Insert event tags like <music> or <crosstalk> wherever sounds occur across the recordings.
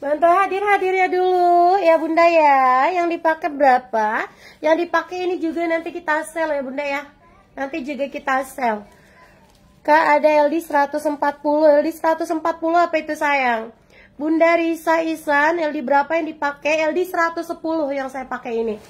Bantu hadir-hadir ya dulu ya Bunda ya. Yang dipakai berapa? Yang dipakai ini juga nanti kita sell ya Bunda ya. Nanti juga kita sell. Kak ada LD 140. LD 140 apa itu sayang? Bunda Risa Isan LD berapa yang dipakai? LD 110 yang saya pakai ini.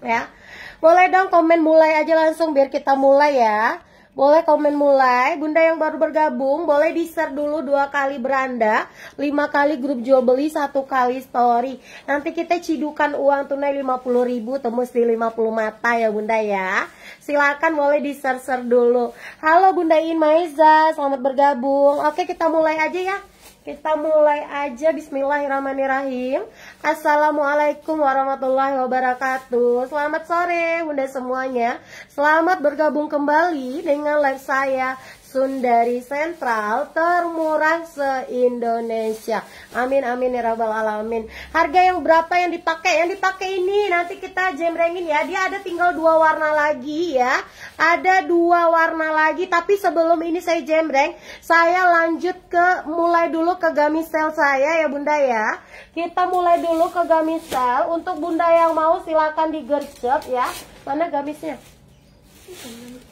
Ya. Boleh dong komen mulai aja langsung biar kita mulai ya. Boleh komen mulai. Bunda yang baru bergabung, boleh di-share dulu dua kali beranda, lima kali grup jual beli, satu kali story. Nanti kita cidukan uang tunai 50.000 tembus di 50 mata ya Bunda ya. Silakan boleh di-share-share dulu. Halo Bunda Inmaiza, selamat bergabung. Oke, kita mulai aja ya. Kita mulai aja bismillahirrahmanirrahim. Assalamualaikum warahmatullahi wabarakatuh. Selamat sore Bunda semuanya. Selamat bergabung kembali dengan live saya Sundari Sentral termurah se-Indonesia. Amin amin ya rabbal alamin. Harga yang berapa yang dipakai? Yang dipakai ini nanti kita jemrengin ya. Dia ada tinggal dua warna lagi ya. Ada dua warna lagi tapi sebelum ini saya jemreng, saya lanjut ke mulai dulu ke gamis gamisel saya ya Bunda ya. Kita mulai dulu ke gamis gamisel. Untuk Bunda yang mau silakan digercep ya. Mana gamisnya?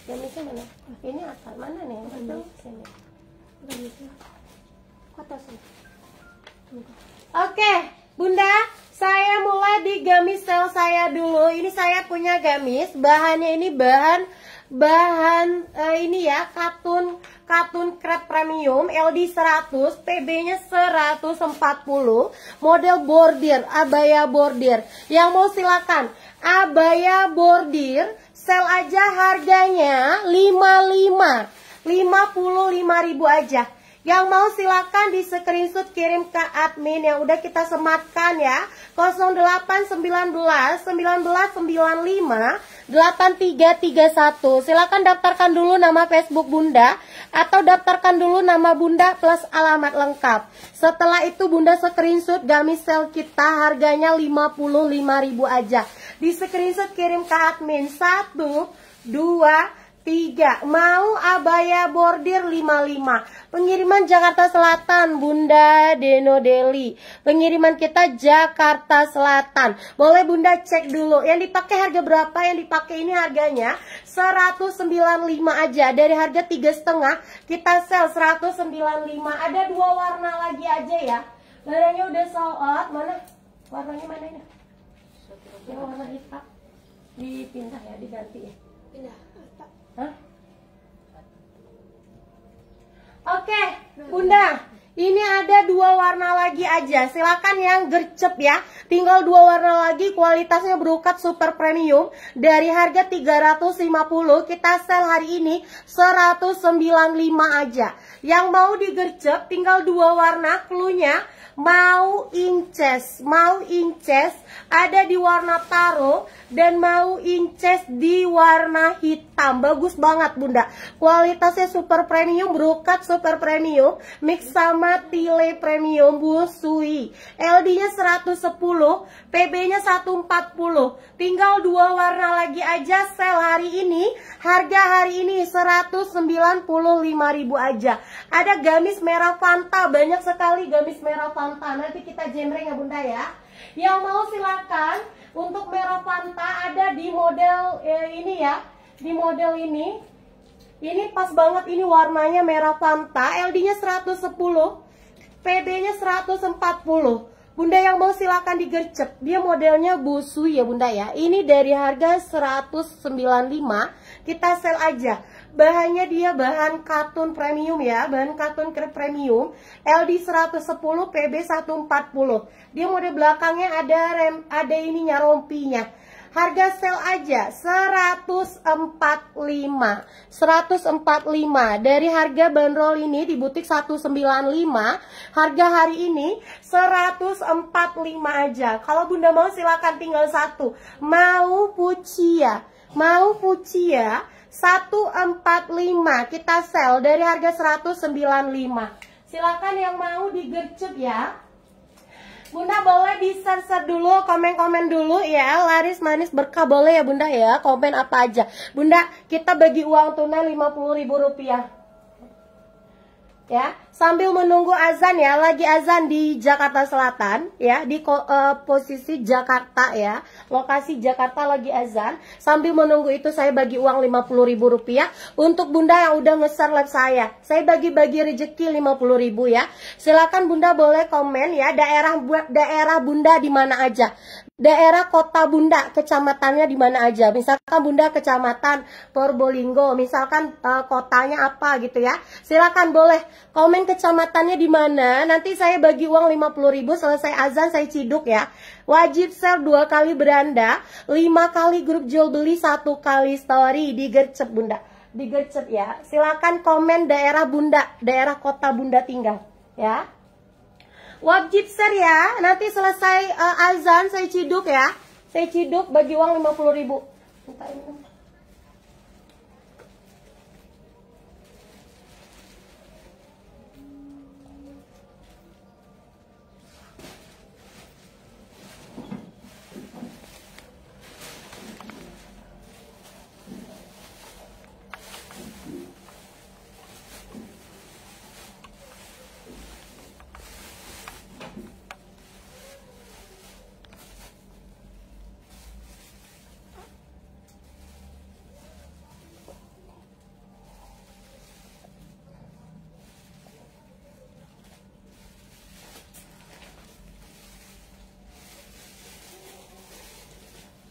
yang mana ini mana nih gitu. kota oke bunda saya mulai di gamis sel saya dulu ini saya punya gamis bahannya ini bahan bahan uh, ini ya katun katun krep premium LD 100 PB nya 140 model bordir abaya bordir yang mau silakan abaya bordir Sel aja harganya 55. 55 ribu aja. Yang mau silakan di screenshot kirim ke admin yang udah kita sematkan ya. 0819 1995 8331. Silakan daftarkan dulu nama Facebook Bunda atau daftarkan dulu nama Bunda plus alamat lengkap. Setelah itu Bunda screenshot sel kita harganya 55.000 aja. Di screenshot kirim ke admin 1 2 3 mau abaya bordir 55. Pengiriman Jakarta Selatan, Bunda Deno Deli. Pengiriman kita Jakarta Selatan. Boleh Bunda cek dulu yang dipakai harga berapa? Yang dipakai ini harganya 195 aja. Dari harga tiga setengah kita sell 195. Ada dua warna lagi aja ya. Barangnya udah sold out. Mana? Warnanya mana ini? ya warna hitam. Dipindah ya, diganti ya. Pindah. Oke, Bunda. Ini ada dua warna lagi aja. Silakan yang gercep ya. Tinggal dua warna lagi kualitasnya berukat super premium dari harga 350 kita sel hari ini 195 aja. Yang mau digercep tinggal dua warna klunya mau inces mau inces ada di warna taro dan mau inces di warna hitam bagus banget bunda kualitasnya super premium brokat super premium mix sama tile premium busui LD nya 110 PB nya 140 tinggal dua warna lagi aja sel hari ini harga hari ini 195.000 aja ada gamis merah Fanta banyak sekali gamis merah Fanta Panta. Nanti kita jemreng ya Bunda ya. Yang mau silakan untuk merah Panta ada di model eh, ini ya. Di model ini. Ini pas banget ini warnanya merah Panta. LD-nya 110. PB-nya 140. Bunda yang mau silakan digercep. Dia modelnya busui ya Bunda ya. Ini dari harga 195 kita sel aja bahannya dia bahan katun premium ya bahan katun premium LD 110 PB 140 dia model belakangnya ada rem ada ininya rompinya harga sel aja 145 145 dari harga bandrol ini di butik 195 harga hari ini 145 aja kalau bunda mau silahkan tinggal satu mau pucia mau pucia 145 kita sell dari harga 195 silakan yang mau digercep ya Bunda boleh di share dulu, komen-komen dulu ya Laris manis berkah boleh ya bunda ya Komen apa aja Bunda kita bagi uang tunai 50 ribu rupiah ya sambil menunggu azan ya lagi azan di Jakarta Selatan ya di uh, posisi Jakarta ya lokasi Jakarta lagi azan sambil menunggu itu saya bagi uang Rp50.000 untuk bunda yang udah ngeser live saya saya bagi-bagi rezeki Rp50.000 ya silakan bunda boleh komen ya daerah buat daerah bunda di mana aja daerah kota Bunda kecamatannya di mana aja misalkan Bunda kecamatan Probolinggo misalkan uh, kotanya apa gitu ya silakan boleh komen kecamatannya di mana nanti saya bagi uang 50.000 selesai azan saya ciduk ya wajib sel dua kali beranda lima kali grup jual beli satu kali story di gercep Bunda di gercep ya silakan komen daerah Bunda daerah kota Bunda tinggal ya Wajib ser ya. Nanti selesai uh, azan saya ciduk ya. Saya ciduk bagi uang puluh ribu. ini.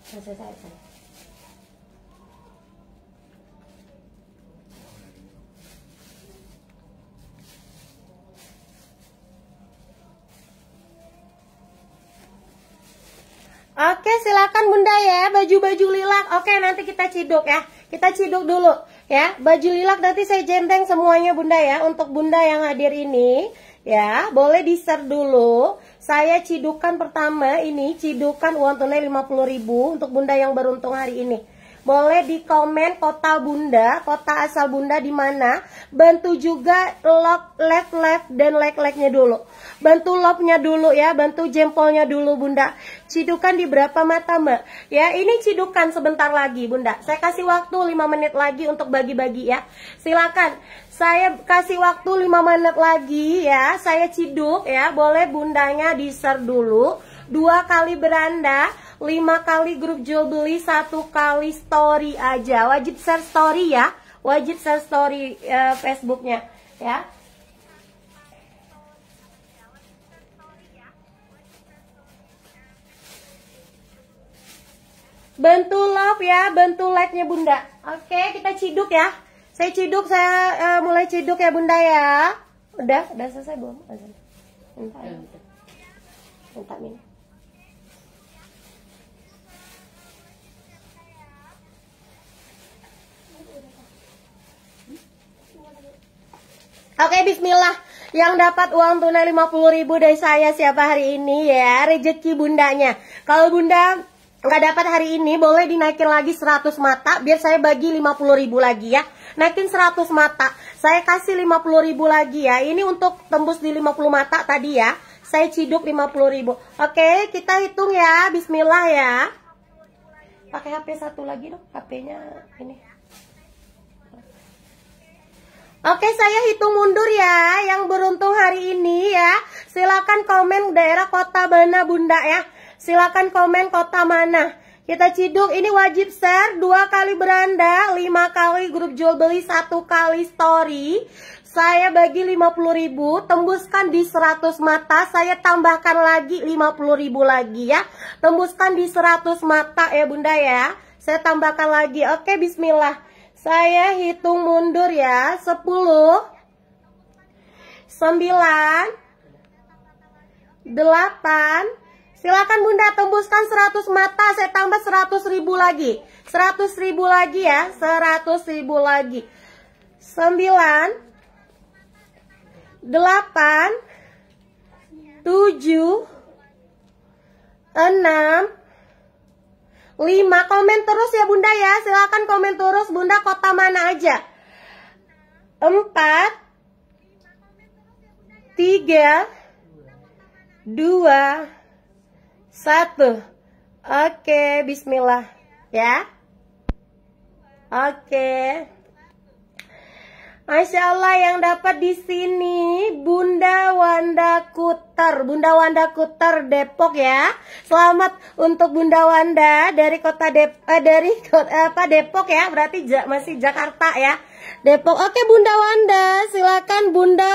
Oke, silakan Bunda ya, baju-baju lilak. Oke, nanti kita ciduk ya. Kita ciduk dulu ya. Baju lilak nanti saya jenteng semuanya Bunda ya untuk Bunda yang hadir ini ya. Boleh di-share dulu saya cidukan pertama ini, cidukan uang tunai 50.000 untuk bunda yang beruntung hari ini. Boleh di komen kota bunda, kota asal bunda di mana. Bantu juga lock, left, left, dan leg legnya dulu. Bantu nya dulu ya, bantu jempolnya dulu bunda. Cidukan di berapa mata mbak? Ya ini cidukan sebentar lagi bunda. Saya kasih waktu 5 menit lagi untuk bagi-bagi ya. Silakan saya kasih waktu 5 menit lagi ya. Saya ciduk ya. Boleh bundanya di-share dulu. Dua kali beranda, lima kali grup jual beli, satu kali story aja. Wajib share story ya. Wajib share story uh, Facebooknya ya. Bentuk love ya, bentuk like-nya bunda. Oke, kita ciduk ya. Saya ciduk, saya uh, mulai ciduk ya Bunda ya. Udah, udah selesai belum? min. Oke, bismillah. Yang dapat uang tunai 50 ribu dari saya siapa hari ini ya? rejeki bundanya. Kalau bunda nggak dapat hari ini, boleh dinaikin lagi 100 mata biar saya bagi 50 ribu lagi ya naikin 100 mata saya kasih 50 ribu lagi ya ini untuk tembus di 50 mata tadi ya saya ciduk 50 ribu oke kita hitung ya bismillah ya pakai HP satu lagi dong HP-nya ini Oke saya hitung mundur ya yang beruntung hari ini ya silakan komen daerah kota mana bunda ya silakan komen kota mana kita ciduk ini wajib share dua kali beranda, lima kali grup jual beli, satu kali story. Saya bagi 50.000, tembuskan di 100 mata, saya tambahkan lagi 50.000 lagi ya. Tembuskan di 100 mata ya Bunda ya. Saya tambahkan lagi. Oke, bismillah. Saya hitung mundur ya. 10 9 8 Silakan Bunda tembuskan 100 mata, saya tambah 100 ribu lagi. 100 ribu lagi ya, 100 ribu lagi. 9, 8, 7, 6, 5. Komen terus ya Bunda ya, silakan komen terus Bunda kota mana aja. 4, 3, 2, satu. Oke, bismillah. Ya. Oke. Masya Allah yang dapat di sini Bunda Wanda Kuter Bunda Wanda Kuter Depok ya Selamat untuk Bunda Wanda dari kota Dep eh, dari kota, apa Depok ya berarti masih Jakarta ya Depok. Oke Bunda Wanda, silakan Bunda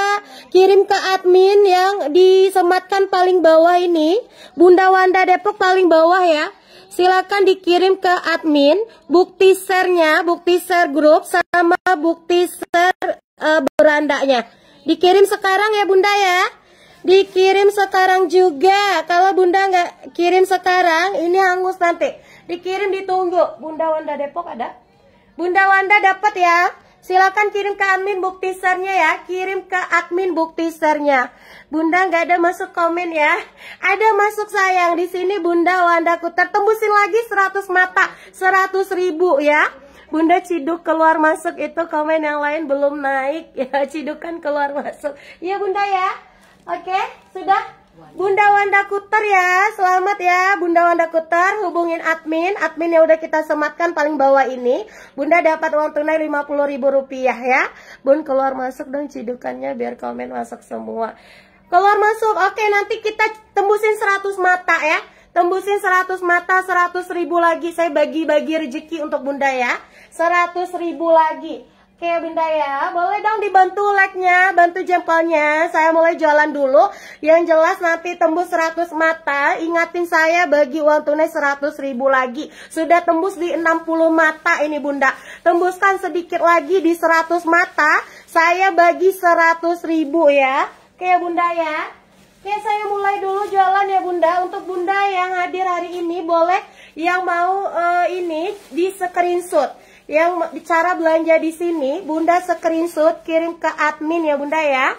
kirim ke admin yang disematkan paling bawah ini. Bunda Wanda Depok paling bawah ya. Silakan dikirim ke admin bukti share bukti share grup sama bukti share uh, berandanya. Dikirim sekarang ya Bunda ya. Dikirim sekarang juga. Kalau Bunda nggak kirim sekarang, ini hangus nanti. Dikirim ditunggu. Bunda Wanda Depok ada? Bunda Wanda dapat ya. Silakan kirim ke admin bukti sernya ya. Kirim ke admin bukti sernya. Bunda nggak ada masuk komen ya. Ada masuk sayang di sini Bunda Wandaku tertembusin lagi 100 mata, 100 ribu ya. Bunda Ciduk keluar masuk itu komen yang lain belum naik <laughs> ya. cidukan keluar masuk. Iya Bunda ya. Oke, sudah? Bunda Wanda Kuter ya, selamat ya Bunda Wanda Kuter, hubungin admin, admin yang udah kita sematkan paling bawah ini. Bunda dapat uang tunai Rp50.000 ya. Bun keluar masuk dong cidukannya biar komen masuk semua. Keluar masuk, oke nanti kita tembusin 100 mata ya. Tembusin 100 mata, 100 ribu lagi. Saya bagi-bagi rezeki untuk bunda ya. 100 ribu lagi. Oke Bunda ya, boleh dong dibantu like-nya, bantu jempolnya. Saya mulai jualan dulu. Yang jelas nanti tembus 100 mata, ingatin saya bagi uang tunai 100 ribu lagi. Sudah tembus di 60 mata ini Bunda. Tembuskan sedikit lagi di 100 mata, saya bagi 100 ribu ya. Oke Bunda ya. Oke saya mulai dulu jualan ya Bunda. Untuk Bunda yang hadir hari ini boleh yang mau uh, ini di screenshot yang bicara belanja di sini, Bunda screenshot kirim ke admin ya Bunda ya.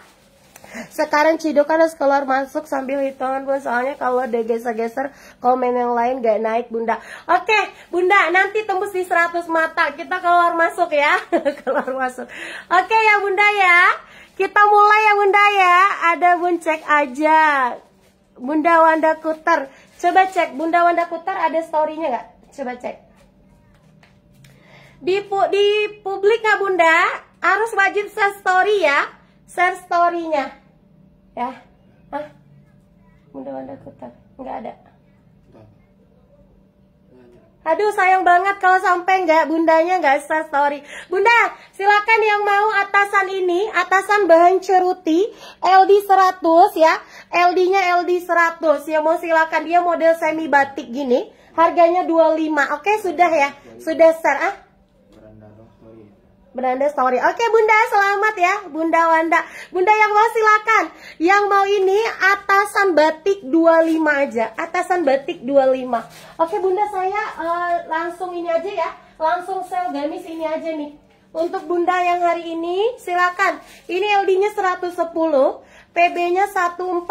Sekarang Cido kan harus keluar masuk sambil hitungan pun soalnya kalau ada geser-geser komen yang lain gak naik Bunda. Oke, Bunda nanti tembus di 100 mata. Kita keluar masuk ya. <laughs> keluar masuk. Oke ya Bunda ya. Kita mulai ya Bunda ya. Ada Bun cek aja. Bunda Wanda Kuter. Coba cek Bunda Wanda Kuter ada story-nya nggak? Coba cek di di publik nggak bunda harus wajib share story ya share storynya ya ah bunda bunda kutar nggak ada Aduh sayang banget kalau sampai nggak bundanya nggak share story. Bunda, silakan yang mau atasan ini, atasan bahan ceruti LD 100 ya. LD-nya LD 100. Ya mau silakan dia model semi batik gini. Harganya 25. Oke, sudah ya. Sudah share ah beranda Story. Oke Bunda, selamat ya Bunda Wanda. Bunda yang mau silakan. Yang mau ini atasan batik 25 aja. Atasan batik 25. Oke Bunda saya uh, langsung ini aja ya. Langsung sel gamis ini aja nih. Untuk Bunda yang hari ini silakan. Ini LD-nya 110, PB-nya 140,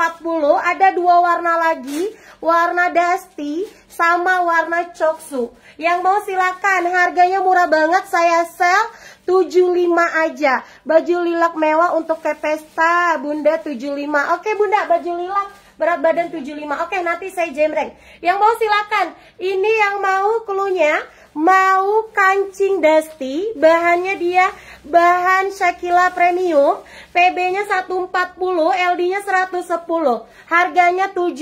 ada dua warna lagi, warna dusty sama warna coksu. Yang mau silakan, harganya murah banget saya sel 75 aja. Baju lilak mewah untuk ke pesta, Bunda 75. Oke, Bunda, baju lilak berat badan 75. Oke, nanti saya jemreng. Yang mau silakan. Ini yang mau klunya mau kancing dusty, bahannya dia bahan Shakila premium, PB-nya 140, LD-nya 110. Harganya 75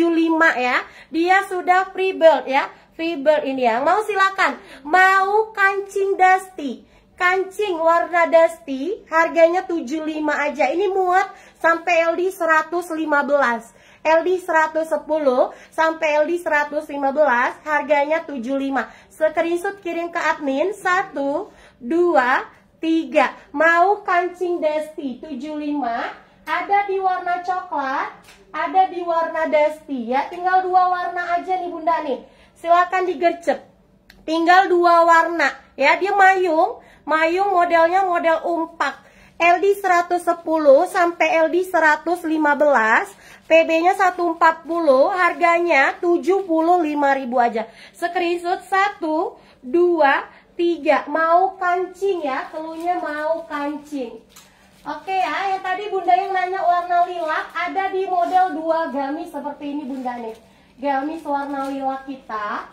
ya. Dia sudah free build ya. Free build ini ya. Mau silakan. Mau kancing dusty kancing warna dusty harganya 75 aja ini muat sampai LD 115 LD 110 sampai LD 115 harganya 75 screenshot kirim ke admin 1 2 3 mau kancing dusty 75 ada di warna coklat, ada di warna dusty ya. Tinggal dua warna aja nih Bunda nih. Silakan digercep. Tinggal dua warna ya. Dia mayung Mayung modelnya model umpak. LD 110 sampai LD 115, PB-nya 140, harganya 75 ribu aja. Screenshot 1 2 3 mau kancing ya, Telurnya mau kancing. Oke ya, yang tadi Bunda yang nanya warna lilak ada di model 2 gamis seperti ini Bunda nih. Gamis warna lilak kita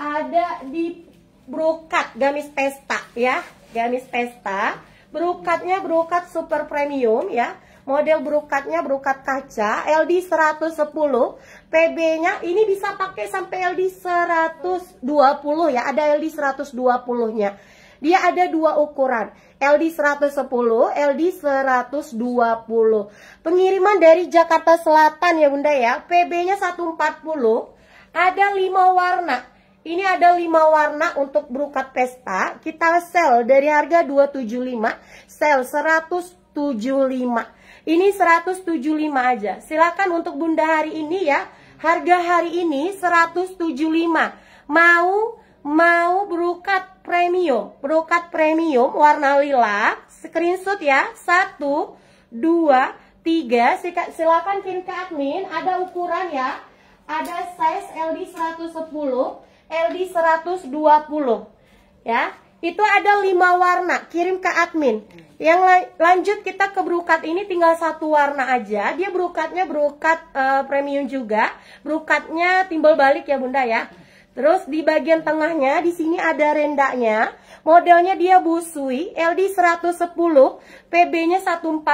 ada di brokat gamis pesta ya gamis pesta. Brokatnya brokat super premium ya. Model brokatnya brokat kaca LD 110, PB-nya ini bisa pakai sampai LD 120 ya. Ada LD 120-nya. Dia ada dua ukuran, LD 110, LD 120. Pengiriman dari Jakarta Selatan ya Bunda ya, PB-nya 140, ada lima warna ini ada 5 warna untuk brokat pesta. Kita sell dari harga 275, sell 175. Ini 175 aja. Silakan untuk Bunda hari ini ya. Harga hari ini 175. Mau mau brokat premium, Brokat premium warna lilak. screenshot ya. 1 2 3 silakan kirim ke admin, ada ukuran ya. Ada size LD 110 LD 120 ya itu ada lima warna kirim ke admin yang la lanjut kita ke brokat ini tinggal satu warna aja dia brokatnya brokat uh, eh, premium juga brokatnya timbal balik ya bunda ya terus di bagian tengahnya di sini ada rendanya modelnya dia busui LD 110 PB nya 140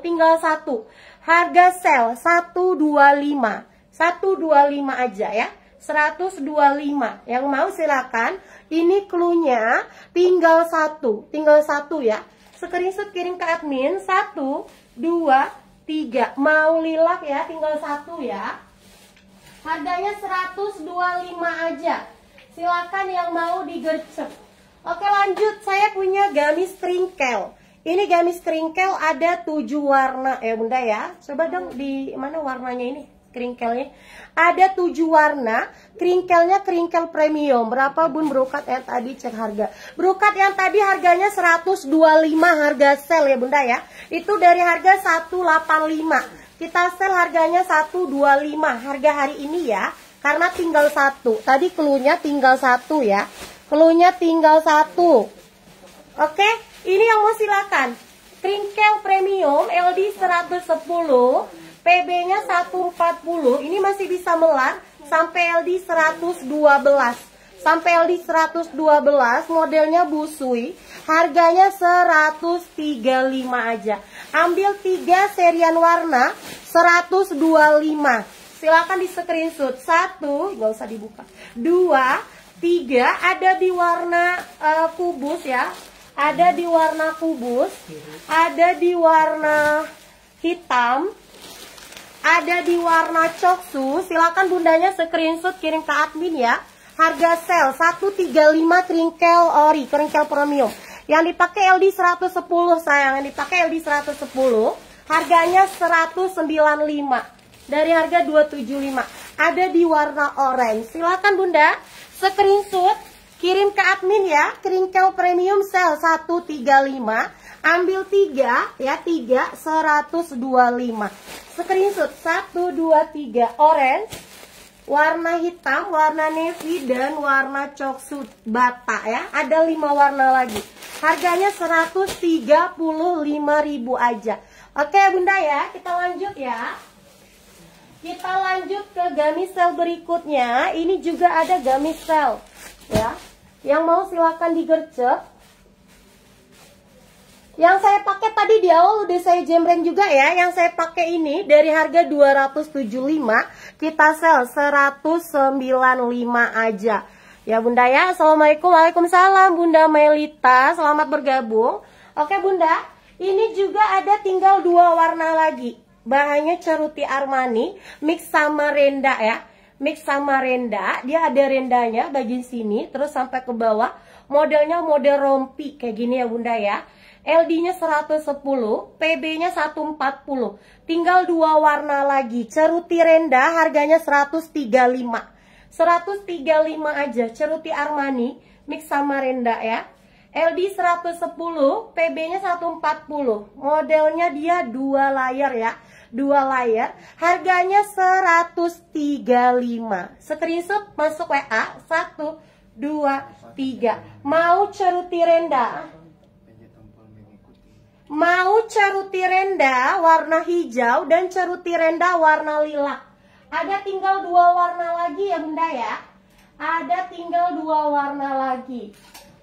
tinggal satu harga sel 125 125 aja ya 125 yang mau silakan ini klunya tinggal satu tinggal satu ya screenshot kirim ke admin satu dua tiga mau lilak ya tinggal satu ya harganya 125 aja silakan yang mau digercep oke lanjut saya punya gamis kringkel ini gamis kringkel ada tujuh warna ya bunda ya. Coba dong di mana warnanya ini kringkelnya. Ada tujuh warna, kringkelnya kringkel premium. Berapa bun brokat yang tadi cek harga? Brokat yang tadi harganya 125 harga sel ya bunda ya. Itu dari harga 185. Kita sel harganya 125 harga hari ini ya. Karena tinggal satu. Tadi keluhnya tinggal satu ya. Keluhnya tinggal satu. Oke, ini yang mau silakan. Kringkel premium LD 110 PB-nya 140, ini masih bisa melar sampai LD 112. Sampai LD 112, modelnya busui, harganya 135 aja. Ambil 3 serian warna 125. Silakan di screenshot. 1, nggak usah dibuka. 2, 3 ada di warna uh, kubus ya. Ada di warna kubus, ada di warna hitam, ada di warna coksu silakan bundanya screenshot kirim ke admin ya harga sel 135 kringkel ori kringkel premium yang dipakai LD 110 sayang yang dipakai LD 110 harganya 195 dari harga 275 ada di warna orange silakan bunda screenshot kirim ke admin ya keringkel premium sel 135 Ambil 3 ya, 3 125. Screenshot 1 2 3 orange, warna hitam, warna navy dan warna coksut bata ya. Ada 5 warna lagi. Harganya 135.000 aja. Oke, Bunda ya, kita lanjut ya. Kita lanjut ke gamisel berikutnya. Ini juga ada gamisel ya. Yang mau silahkan digercep yang saya pakai tadi di awal udah saya jembreng juga ya. Yang saya pakai ini dari harga 275 kita sell 195 aja. Ya Bunda ya. Assalamualaikum Waalaikumsalam Bunda Melita. Selamat bergabung. Oke Bunda, ini juga ada tinggal dua warna lagi. Bahannya ceruti Armani mix sama renda ya. Mix sama renda, dia ada rendanya bagian sini terus sampai ke bawah. Modelnya model rompi kayak gini ya Bunda ya LD-nya 110, PB-nya 140. Tinggal dua warna lagi. Ceruti Renda harganya 135. 135 aja ceruti Armani mix sama renda ya. LD 110, PB-nya 140. Modelnya dia dua layer ya. Dua layer, harganya 135. Screenshot masuk WA 1 2 3. Mau ceruti renda? mau ceruti renda warna hijau dan ceruti renda warna lilak. Ada tinggal dua warna lagi ya bunda ya. Ada tinggal dua warna lagi.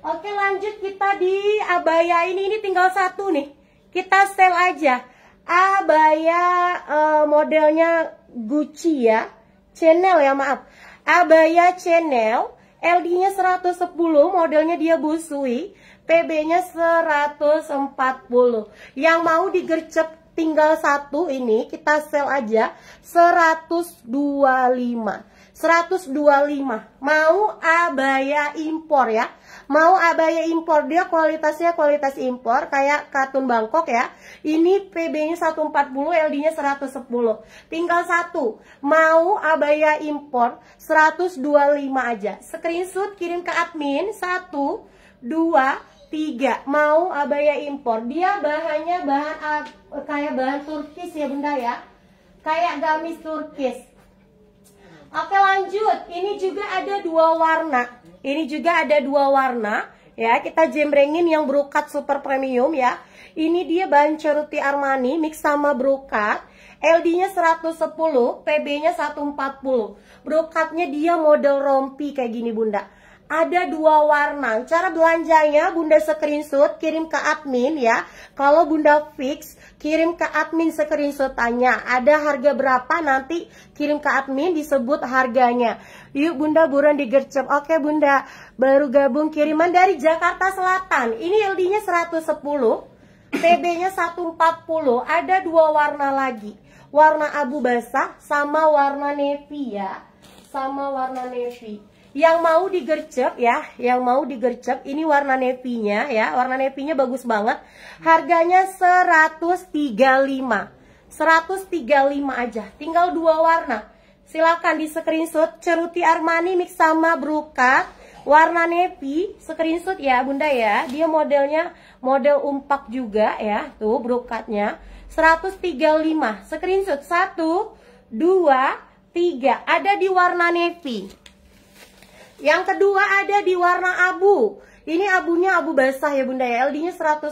Oke lanjut kita di abaya ini, ini tinggal satu nih. Kita sel aja. Abaya uh, modelnya Gucci ya. Channel ya maaf. Abaya Channel. LD-nya 110, modelnya dia busui. PB-nya 140. Yang mau digercep tinggal satu ini kita sel aja 125. 125. Mau abaya impor ya. Mau abaya impor dia kualitasnya kualitas impor kayak katun Bangkok ya. Ini PB-nya 140, LD-nya 110. Tinggal satu. Mau abaya impor 125 aja. Screenshot kirim ke admin 1 2 Tiga, mau abaya impor. Dia bahannya bahan kayak bahan Turkis ya bunda ya. Kayak gamis Turkis. Oke lanjut, ini juga ada dua warna. Ini juga ada dua warna. Ya, kita jembrengin yang brokat super premium ya. Ini dia bahan ceruti Armani mix sama brokat. LD-nya 110, PB-nya 140. Brokatnya dia model rompi kayak gini bunda ada dua warna. Cara belanjanya Bunda screenshot kirim ke admin ya. Kalau Bunda fix kirim ke admin screenshot tanya. Ada harga berapa nanti kirim ke admin disebut harganya. Yuk Bunda buruan digercep. Oke Bunda, baru gabung kiriman dari Jakarta Selatan. Ini LD-nya 110, pb nya 140. Ada dua warna lagi. Warna abu basah sama warna navy ya. Sama warna navy. Yang mau digercep ya, yang mau digercep ini warna nevinya ya, warna nevinya bagus banget. Harganya 135. 135 aja, tinggal dua warna. Silahkan di screenshot Ceruti Armani mix sama bruka warna navy screenshot ya bunda ya dia modelnya model umpak juga ya tuh brokatnya 135 screenshot 1 2 3 ada di warna navy yang kedua ada di warna abu. Ini abunya abu basah ya Bunda ya. LD-nya 110,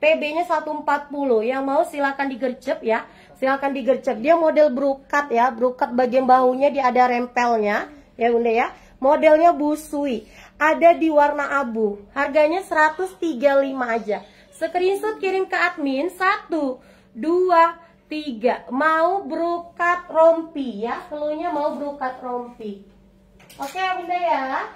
PB-nya 140. Yang mau silakan digercep ya. Silakan digercep. Dia model brokat ya. brokat bagian bahunya dia ada rempelnya ya Bunda ya. Modelnya busui. Ada di warna abu. Harganya 135 aja. Screenshot kirim ke admin 1 2 3 mau brokat rompi ya. Keluhnya mau brokat rompi. Oke bunda ya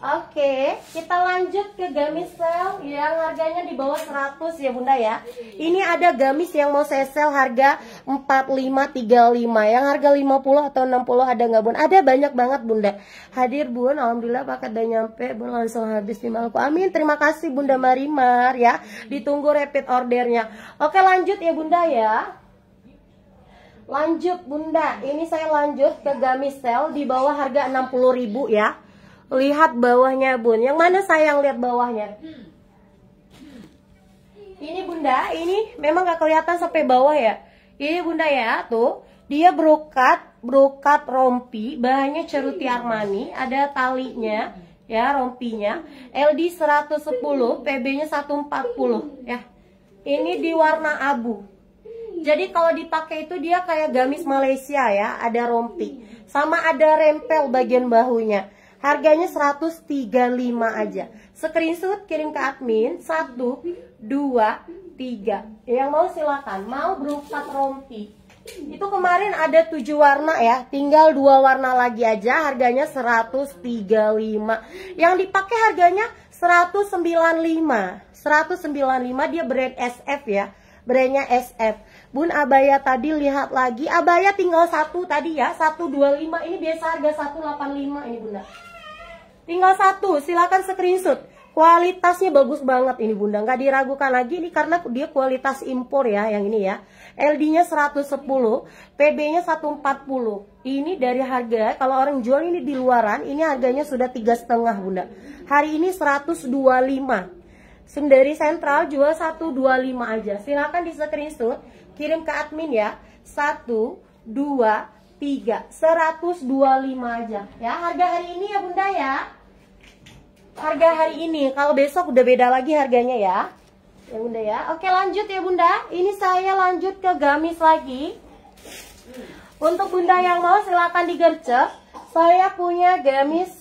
Oke, kita lanjut ke gamis sel yang harganya di bawah 100 ya bunda ya Ini ada gamis yang mau saya sel harga 4535 Yang harga 50 atau 60 ada nggak bun? Ada banyak banget bunda Hadir bun, alhamdulillah paket udah nyampe Bun langsung habis di malku Amin, terima kasih bunda Marimar ya Ditunggu rapid ordernya Oke lanjut ya bunda ya Lanjut Bunda, ini saya lanjut ke gamis gamisel di bawah harga 60.000 ya. Lihat bawahnya Bun. Yang mana sayang lihat bawahnya? Ini Bunda, ini memang gak kelihatan sampai bawah ya. Ini Bunda ya, tuh. Dia brokat, brokat rompi, bahannya ceruti Armani, ada talinya ya rompinya. LD 110, PB-nya 140 ya. Ini di warna abu. Jadi kalau dipakai itu dia kayak gamis Malaysia ya, ada rompi. Sama ada rempel bagian bahunya. Harganya 135 aja. Screenshot kirim ke admin satu dua tiga. Yang mau silakan, mau berukat rompi. Itu kemarin ada tujuh warna ya, tinggal dua warna lagi aja, harganya 135. Yang dipakai harganya 195. 195 dia brand SF ya. Brandnya SF Bun abaya tadi lihat lagi abaya tinggal satu tadi ya 125 ini biasa harga 185 ini bunda tinggal satu silahkan screenshot kualitasnya bagus banget ini bunda nggak diragukan lagi ini karena dia kualitas impor ya yang ini ya LD nya 110 PB nya 140 ini dari harga kalau orang jual ini di luaran ini harganya sudah tiga setengah bunda hari ini 125 sendiri sentral jual 125 aja silahkan di screenshot Kirim ke admin ya. 1 2 3 125 aja ya. Harga hari ini ya Bunda ya. Harga hari ini. Kalau besok udah beda lagi harganya ya. Ya Bunda ya. Oke, lanjut ya Bunda. Ini saya lanjut ke gamis lagi. Untuk Bunda yang mau silakan digercep. Saya punya gamis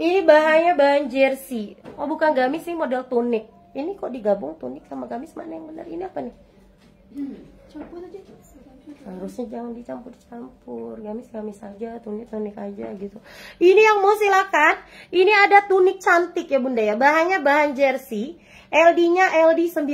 ini bahannya bahan jersey. Oh bukan gamis sih model tunik. Ini kok digabung tunik sama gamis mana yang benar? Ini apa nih? campur aja harusnya jangan dicampur-campur gamis-gamis ya, saja, tunik-tunik aja gitu ini yang mau silakan ini ada tunik cantik ya bunda ya bahannya bahan jersey LD nya LD 95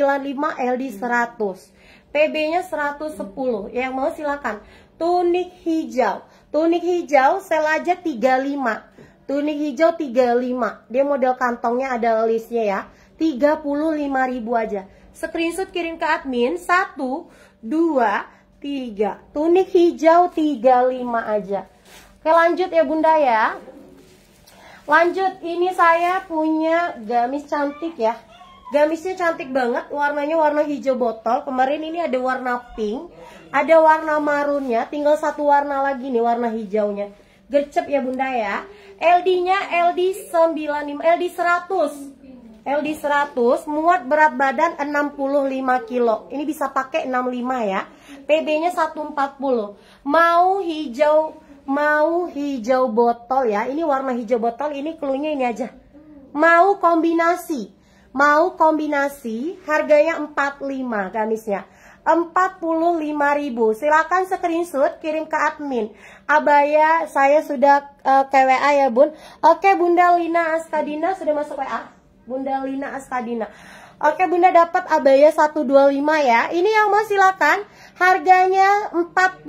LD 100 PB nya 110 yang mau silakan tunik hijau tunik hijau sel aja 35 tunik hijau 35 dia model kantongnya ada listnya ya 35.000 aja screenshot kirim ke admin satu 2, 3 Tunik hijau tiga lima aja. Oke lanjut ya bunda ya. Lanjut, ini saya punya gamis cantik ya. Gamisnya cantik banget, warnanya warna hijau botol. Kemarin ini ada warna pink, ada warna marunnya, tinggal satu warna lagi nih warna hijaunya. Gercep ya bunda ya. LD-nya LD 95, LD 100. LD100 muat berat badan 65 kilo ini bisa pakai 65 ya PB-nya 140 mau hijau mau hijau botol ya ini warna hijau botol ini keluarnya ini aja mau kombinasi mau kombinasi harganya 45 gamisnya 45.000 silakan screenshot kirim ke admin abaya saya sudah uh, eh, KWA ya bun oke Bunda Lina Astadina sudah masuk WA Bunda Lina Astadina. Oke Bunda dapat abaya 125 ya. Ini yang mau silakan. Harganya 45.000.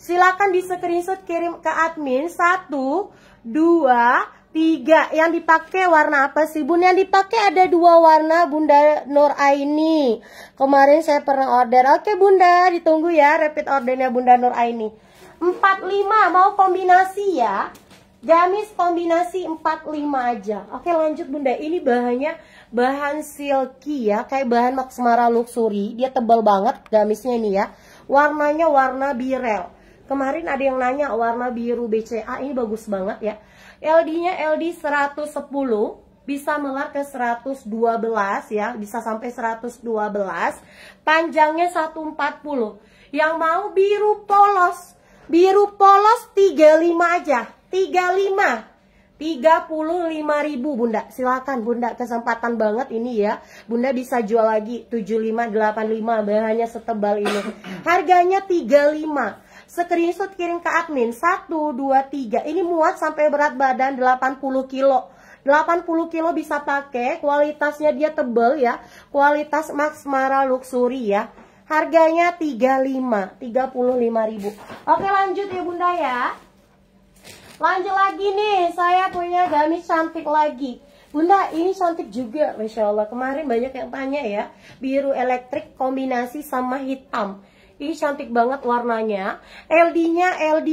Silakan di screenshot kirim ke admin 1 2 3. Yang dipakai warna apa sih Bunda? Yang dipakai ada dua warna Bunda Nur Aini. Kemarin saya pernah order. Oke Bunda, ditunggu ya repeat ordernya Bunda Nur Aini. 45 mau kombinasi ya. Gamis kombinasi 45 aja. Oke, lanjut Bunda. Ini bahannya bahan silky ya, kayak bahan Maxmara Luxury. Dia tebal banget gamisnya ini ya. Warnanya warna birel. Kemarin ada yang nanya warna biru BCA ini bagus banget ya. LD-nya LD 110 bisa melar ke 112 ya, bisa sampai 112. Panjangnya 140. Yang mau biru polos, biru polos 35 aja. 35 35.000 Bunda. Silakan Bunda kesempatan banget ini ya. Bunda bisa jual lagi 7585 bahannya setebal ini. Harganya 35. Screenshot kirim ke admin 1 2 3. Ini muat sampai berat badan 80 kilo. 80 kilo bisa pakai, kualitasnya dia tebel ya. Kualitas Max Mara Luxury ya. Harganya 35, 35.000. Oke, lanjut ya Bunda ya. Lanjut lagi nih, saya punya gamis cantik lagi. Bunda, ini cantik juga, Masya Allah. Kemarin banyak yang tanya ya, biru elektrik kombinasi sama hitam. Ini cantik banget warnanya. LD-nya LD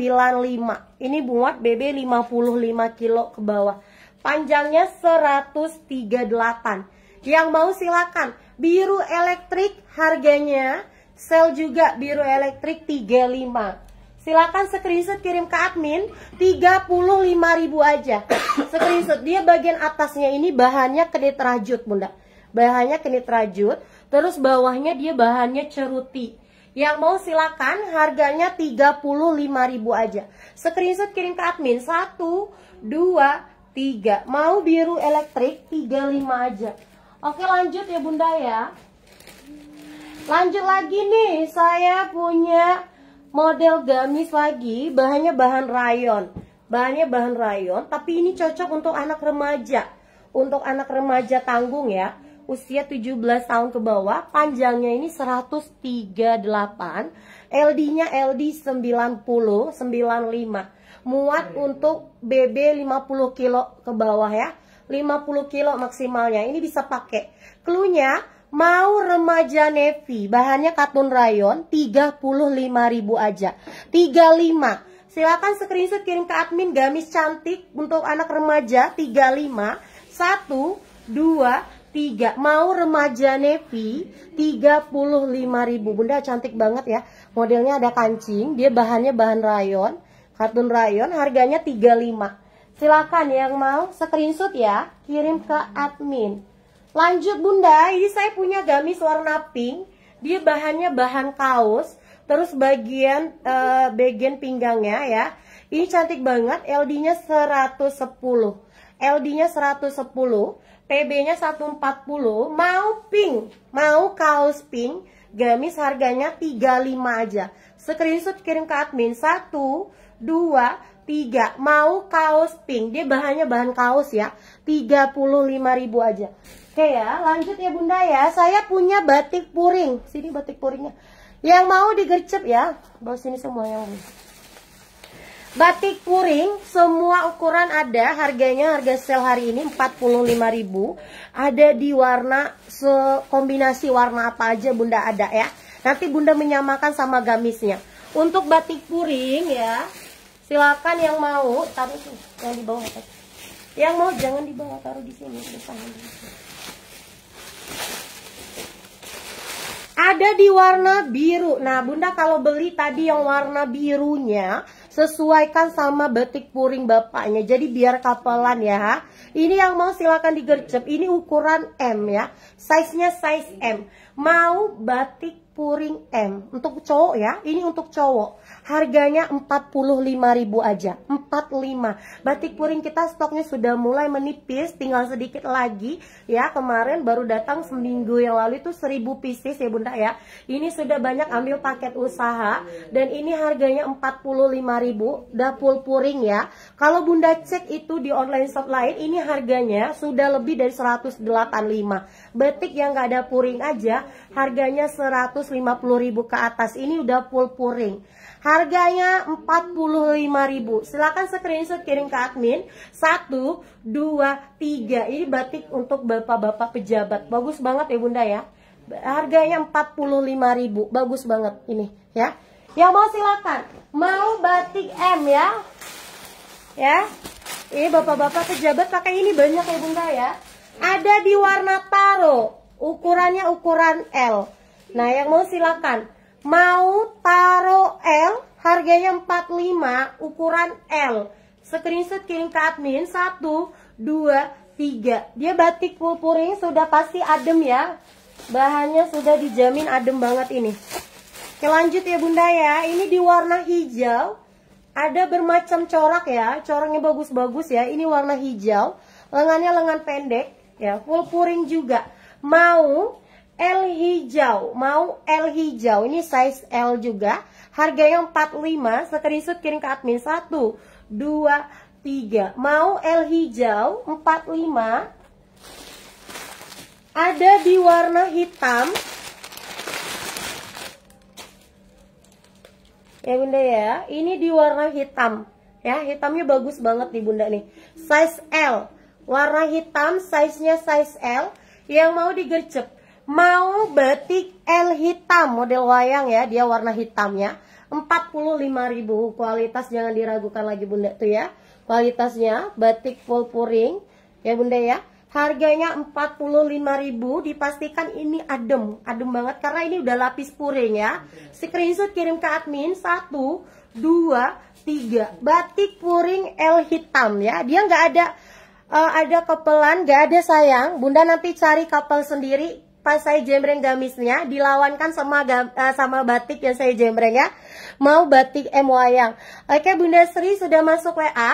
95. Ini buat BB 55 kilo ke bawah. Panjangnya 138. Yang mau silakan. Biru elektrik harganya sel juga biru elektrik 35. Silakan screenshot kirim ke admin 35.000 aja. <coughs> Screenshot dia bagian atasnya ini bahannya kenit rajut, Bunda. Bahannya kenit rajut, terus bawahnya dia bahannya ceruti. Yang mau silakan harganya 35.000 aja. Screenshot kirim ke admin 1 2 3. Mau biru elektrik 35 aja. Oke, lanjut ya Bunda ya. Lanjut lagi nih, saya punya model gamis lagi bahannya bahan rayon bahannya bahan rayon tapi ini cocok untuk anak remaja untuk anak remaja tanggung ya usia 17 tahun ke bawah panjangnya ini 138 LD nya LD 90 95 muat iya, iya. untuk BB 50 kilo ke bawah ya 50 kilo maksimalnya ini bisa pakai Cluenya Mau remaja Nevi, bahannya katun rayon, 35.000 aja. 35. Silakan screenshot kirim ke admin gamis cantik untuk anak remaja 35 1 2 3 mau remaja 35 35.000. Bunda cantik banget ya. Modelnya ada kancing, dia bahannya bahan rayon, katun rayon, harganya 35. Silakan yang mau screenshot ya, kirim ke admin. Lanjut bunda, ini saya punya gamis warna pink. Dia bahannya bahan kaos, terus bagian uh, bagian pinggangnya ya. Ini cantik banget, LD-nya 110. LD-nya 110, PB-nya 140, mau pink, mau kaos pink, gamis harganya 35 aja. Screenshot kirim ke admin 1 2 3 mau kaos pink. Dia bahannya bahan kaos ya. 35.000 aja. Oke ya, lanjut ya Bunda ya. Saya punya batik puring. Sini batik puringnya. Yang mau digercep ya. Bawa sini semua yang Batik puring semua ukuran ada, harganya harga sale hari ini 45.000. Ada di warna kombinasi warna apa aja Bunda ada ya. Nanti Bunda menyamakan sama gamisnya. Untuk batik puring ya, silakan yang mau taruh tuh yang di bawah. Yang mau jangan dibawa taruh di sini, sini. Ada di warna biru. Nah, Bunda kalau beli tadi yang warna birunya, sesuaikan sama batik puring bapaknya. Jadi biar kapelan ya. Ini yang mau silakan digercep. Ini ukuran M ya. Size-nya size M. Mau batik puring M. Untuk cowok ya. Ini untuk cowok. Harganya 45.000 aja. 45. Batik puring kita stoknya sudah mulai menipis, tinggal sedikit lagi ya. Kemarin baru datang seminggu yang lalu itu 1000 pieces ya Bunda ya. Ini sudah banyak ambil paket usaha dan ini harganya 45.000 udah full puring ya. Kalau Bunda cek itu di online shop lain ini harganya sudah lebih dari 185. Batik yang gak ada puring aja harganya 150.000 ke atas. Ini udah full puring. Harganya 45.000. Silakan screenshot kirim ke admin. 1 2 3. Ini batik untuk bapak-bapak pejabat. Bagus banget ya Bunda ya. Harganya 45.000. Bagus banget ini ya. Yang mau silakan. Mau batik M ya. Ya. Ini bapak-bapak pejabat pakai ini banyak ya Bunda ya. Ada di warna taro. Ukurannya ukuran L. Nah, yang mau silakan mau taro L harganya 45 ukuran L screenshot kirim ke admin 1 2 3 dia batik full puring sudah pasti adem ya bahannya sudah dijamin adem banget ini Oke lanjut ya bunda ya ini di warna hijau ada bermacam corak ya coraknya bagus-bagus ya ini warna hijau lengannya lengan pendek ya full puring juga mau L hijau, mau L hijau, ini size L juga. Harganya 45, screenshot kirim ke admin 1 2 3. Mau L hijau 45. Ada di warna hitam. Ya Bunda ya, ini di warna hitam. Ya, hitamnya bagus banget nih Bunda nih. Size L. Warna hitam, size-nya size L. Yang mau digercep Mau batik L hitam model wayang ya, dia warna hitamnya. 45.000 kualitas jangan diragukan lagi Bunda tuh ya. Kualitasnya batik full puring ya Bunda ya. Harganya 45.000 dipastikan ini adem, adem banget karena ini udah lapis puring ya. Screenshot kirim ke admin 1 2 3 batik puring L hitam ya. Dia nggak ada uh, ada kepelan, nggak ada sayang. Bunda nanti cari kapal sendiri pas saya jembreng gamisnya dilawankan sama gam, uh, sama batik yang saya jembreng ya. Mau batik M wayang. Oke, Bunda Sri sudah masuk WA?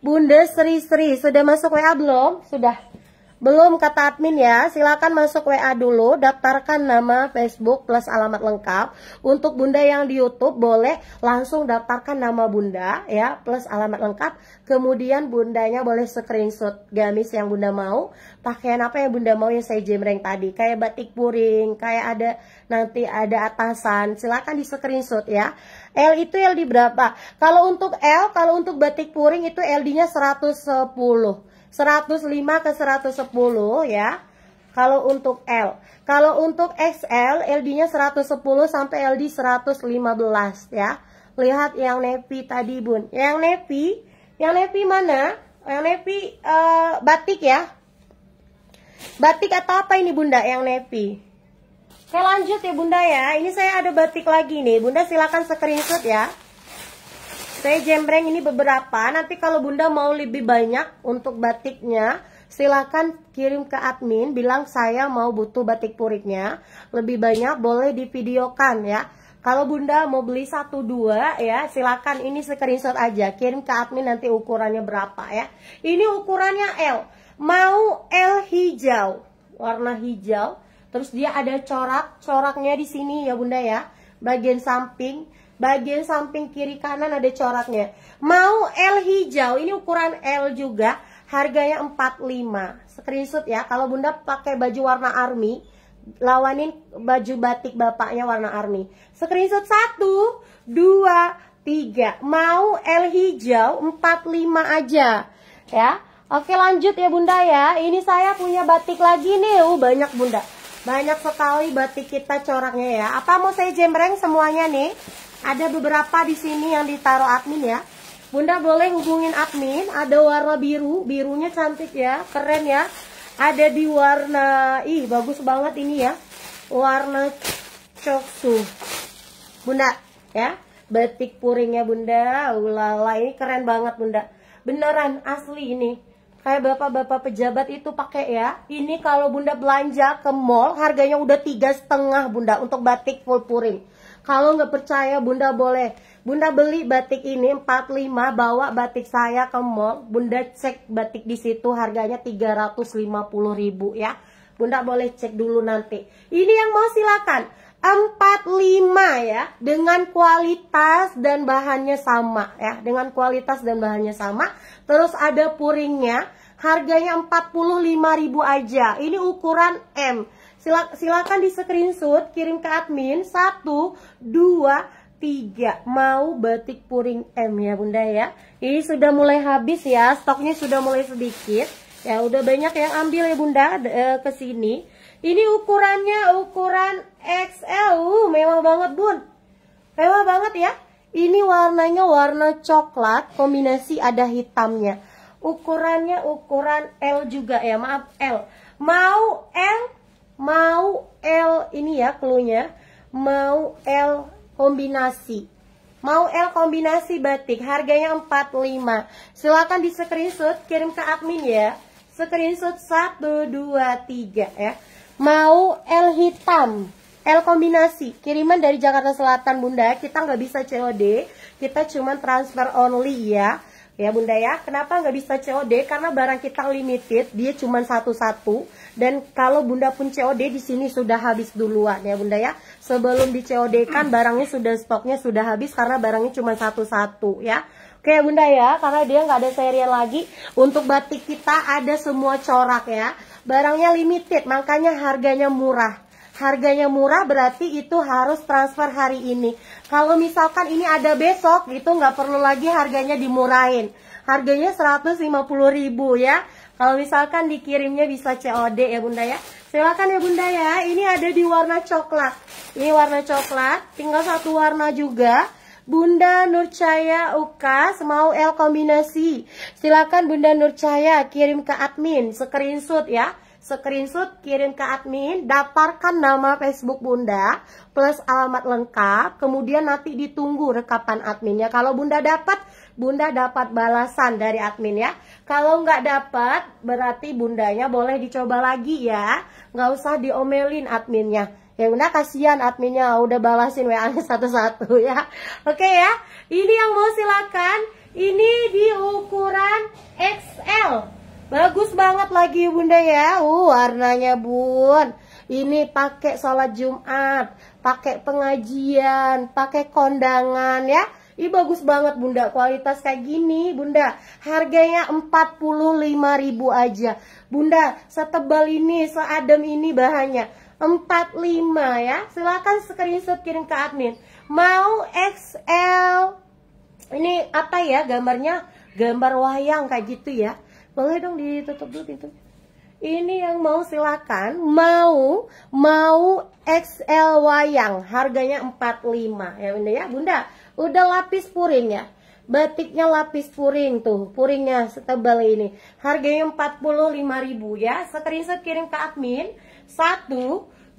Bunda Sri Sri sudah masuk WA belum? Sudah. Belum kata admin ya, silakan masuk WA dulu, daftarkan nama Facebook plus alamat lengkap. Untuk Bunda yang di YouTube boleh langsung daftarkan nama Bunda ya plus alamat lengkap. Kemudian Bundanya boleh screenshot gamis yang Bunda mau, pakaian apa yang Bunda mau yang saya jemreng tadi, kayak batik puring, kayak ada nanti ada atasan. Silakan di screenshot ya. L itu L di berapa? Kalau untuk L, kalau untuk batik puring itu LD-nya 110. 105 ke 110 ya. Kalau untuk L. Kalau untuk XL, LD-nya 110 sampai LD 115 ya. Lihat yang Nevi tadi, Bun. Yang Nevi, yang Nevi mana? Yang Nevi uh, eh, batik ya. Batik atau apa ini, Bunda, yang Nevi. Oke, lanjut ya, Bunda ya. Ini saya ada batik lagi nih. Bunda silakan screenshot ya. Saya jembreng ini beberapa. Nanti kalau Bunda mau lebih banyak untuk batiknya, silahkan kirim ke admin. Bilang saya mau butuh batik puriknya. Lebih banyak boleh divideokan ya. Kalau Bunda mau beli satu dua ya, silahkan ini screenshot aja. Kirim ke admin nanti ukurannya berapa ya. Ini ukurannya L. Mau L hijau, warna hijau. Terus dia ada corak, coraknya di sini ya Bunda ya, bagian samping. Bagian samping kiri kanan ada coraknya. Mau L hijau, ini ukuran L juga, harganya 45. Screenshot ya, kalau Bunda pakai baju warna army, lawanin baju batik bapaknya warna army. Screenshot 1, 2, 3. Mau L hijau 45 aja. Ya. Oke, lanjut ya Bunda ya. Ini saya punya batik lagi nih. Uh, banyak Bunda. Banyak sekali batik kita coraknya ya. Apa mau saya jembreng semuanya nih? Ada beberapa di sini yang ditaruh admin ya. Bunda boleh hubungin admin. Ada warna biru, birunya cantik ya, keren ya. Ada di warna ih bagus banget ini ya. Warna coksu. Bunda ya, batik puringnya Bunda. Ulala ini keren banget Bunda. Beneran asli ini kayak bapak-bapak pejabat itu pakai ya. Ini kalau bunda belanja ke mall harganya udah tiga setengah bunda untuk batik full puring. Kalau nggak percaya bunda boleh. Bunda beli batik ini 45 bawa batik saya ke mall. Bunda cek batik di situ harganya ribu ya. Bunda boleh cek dulu nanti. Ini yang mau silakan. 45 ya dengan kualitas dan bahannya sama ya dengan kualitas dan bahannya sama terus ada puringnya harganya ribu aja ini ukuran M Sila, silakan di screenshot, kirim ke admin. Satu, dua, tiga. Mau batik puring M ya bunda ya. Ini sudah mulai habis ya, stoknya sudah mulai sedikit. Ya udah banyak yang ambil ya bunda e, ke sini. Ini ukurannya ukuran XL, uh, mewah banget bun. Mewah banget ya. Ini warnanya warna coklat, kombinasi ada hitamnya. Ukurannya ukuran L juga ya, maaf L. Mau L mau L ini ya klunya mau L kombinasi mau L kombinasi batik harganya 45 silahkan di screenshot kirim ke admin ya screenshot 1, 2, 3 ya mau L hitam L kombinasi kiriman dari Jakarta Selatan bunda kita nggak bisa COD kita cuman transfer only ya Ya bunda ya, kenapa nggak bisa COD? Karena barang kita limited, dia cuma satu-satu. Dan kalau bunda pun COD di sini sudah habis duluan ya bunda ya. Sebelum di COD kan hmm. barangnya sudah stoknya sudah habis karena barangnya cuma satu-satu ya. Oke bunda ya, karena dia nggak ada serial lagi. Untuk batik kita ada semua corak ya. Barangnya limited, makanya harganya murah harganya murah berarti itu harus transfer hari ini. Kalau misalkan ini ada besok itu nggak perlu lagi harganya dimurahin. Harganya 150.000 ya. Kalau misalkan dikirimnya bisa COD ya Bunda ya. Silakan ya Bunda ya. Ini ada di warna coklat. Ini warna coklat, tinggal satu warna juga. Bunda Nurcaya Ukas mau L kombinasi. Silakan Bunda Nurcaya kirim ke admin screenshot ya. Screenshot kirim ke admin, daftarkan nama Facebook Bunda plus alamat lengkap, kemudian nanti ditunggu rekapan adminnya. Kalau Bunda dapat, Bunda dapat balasan dari admin ya. Kalau nggak dapat, berarti Bundanya boleh dicoba lagi ya. Nggak usah diomelin adminnya ya bunda kasihan adminnya udah balasin WA satu-satu <laughs> ya oke ya ini yang mau silakan ini di ukuran XL Bagus banget lagi bunda ya. Uh, warnanya bun. Ini pakai sholat Jumat, pakai pengajian, pakai kondangan ya. Ini bagus banget bunda, kualitas kayak gini bunda Harganya 45 ribu aja Bunda, setebal ini, seadem ini bahannya 45 ya Silahkan screenshot kirim ke admin Mau XL Ini apa ya gambarnya? Gambar wayang kayak gitu ya boleh dong ditutup dulu pintunya. Ini yang mau silakan, mau mau XL wayang, harganya 45 ya Bunda ya. Bunda, udah lapis puring ya. Batiknya lapis puring tuh, puringnya setebal ini. Harganya 45.000 ya. Screenshot kirim ke admin. 1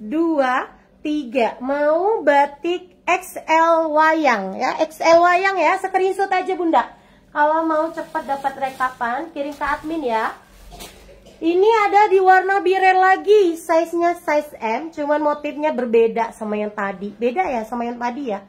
2 3 mau batik XL wayang ya. XL wayang ya, screenshot aja Bunda. Kalau mau cepat dapat rekapan, kirim ke admin ya. Ini ada di warna biru lagi, size-nya size M, cuman motifnya berbeda sama yang tadi. Beda ya sama yang tadi ya.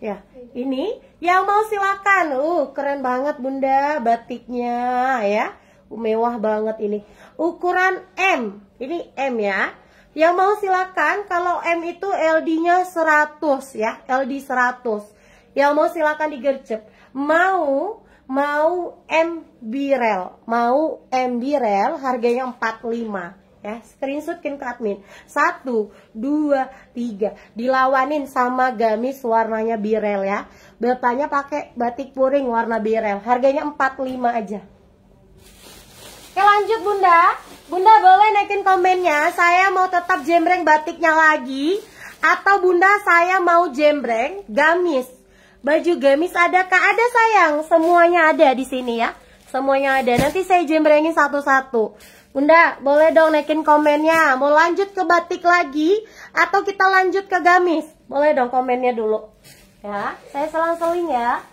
Ya, ini yang mau silakan. Uh, keren banget Bunda batiknya ya. Uh, mewah banget ini. Ukuran M. Ini M ya. Yang mau silakan kalau M itu LD-nya 100 ya, LD 100. Yang mau silakan digercep. Mau mau MB rel, mau MB rel harganya 45 ya. Screenshotkin ke admin. 1 2 3 dilawanin sama gamis warnanya birel ya. Bapaknya pakai batik puring warna birel. Harganya 45 aja. Oke lanjut Bunda. Bunda boleh naikin komennya. Saya mau tetap jembreng batiknya lagi atau Bunda saya mau jembreng gamis Baju gamis ada kak? Ada sayang, semuanya ada di sini ya. Semuanya ada. Nanti saya jembrengin satu-satu. Bunda, boleh dong naikin komennya. Mau lanjut ke batik lagi atau kita lanjut ke gamis? Boleh dong komennya dulu. Ya, saya selang-seling ya.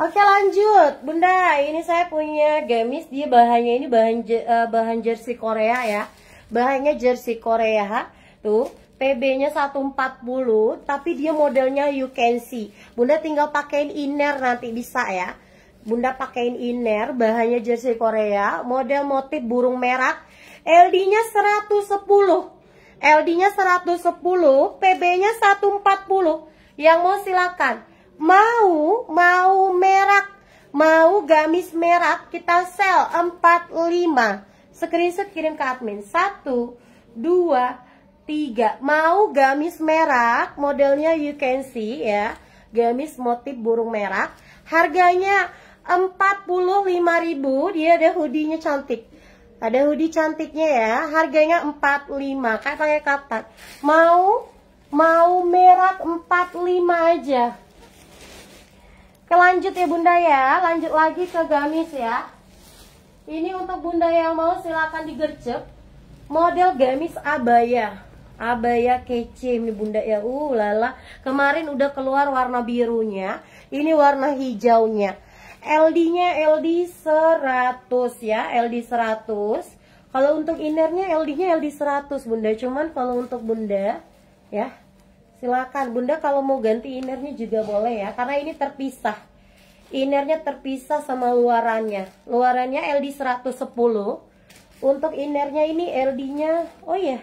Oke lanjut, Bunda. Ini saya punya gamis. Dia bahannya ini bahan eh, bahan jersey Korea ya. Bahannya jersey Korea. Tuh. PB-nya 140, tapi dia modelnya you can see. Bunda tinggal pakein inner nanti bisa ya. Bunda pakein inner, bahannya jersey Korea, model motif burung merak. LD-nya 110. LD-nya 110, PB-nya 140. Yang mau silakan. Mau, mau merak, mau gamis merak, kita sell 45. Screenshot kirim ke admin. 1 2 tiga mau gamis merah modelnya you can see ya gamis motif burung merah harganya 45.000 dia ada hoodie-nya cantik ada hoodie cantiknya ya harganya 45 kayak pakai katak mau mau merah 45 aja kelanjut ya bunda ya lanjut lagi ke gamis ya ini untuk bunda yang mau silakan digercep model gamis abaya abaya kece ini bunda ya uh lala kemarin udah keluar warna birunya ini warna hijaunya LD nya LD 100 ya LD 100 kalau untuk innernya LD nya LD 100 bunda cuman kalau untuk bunda ya silakan bunda kalau mau ganti innernya juga boleh ya karena ini terpisah innernya terpisah sama luarannya luarannya LD 110 untuk innernya ini LD nya oh iya yeah,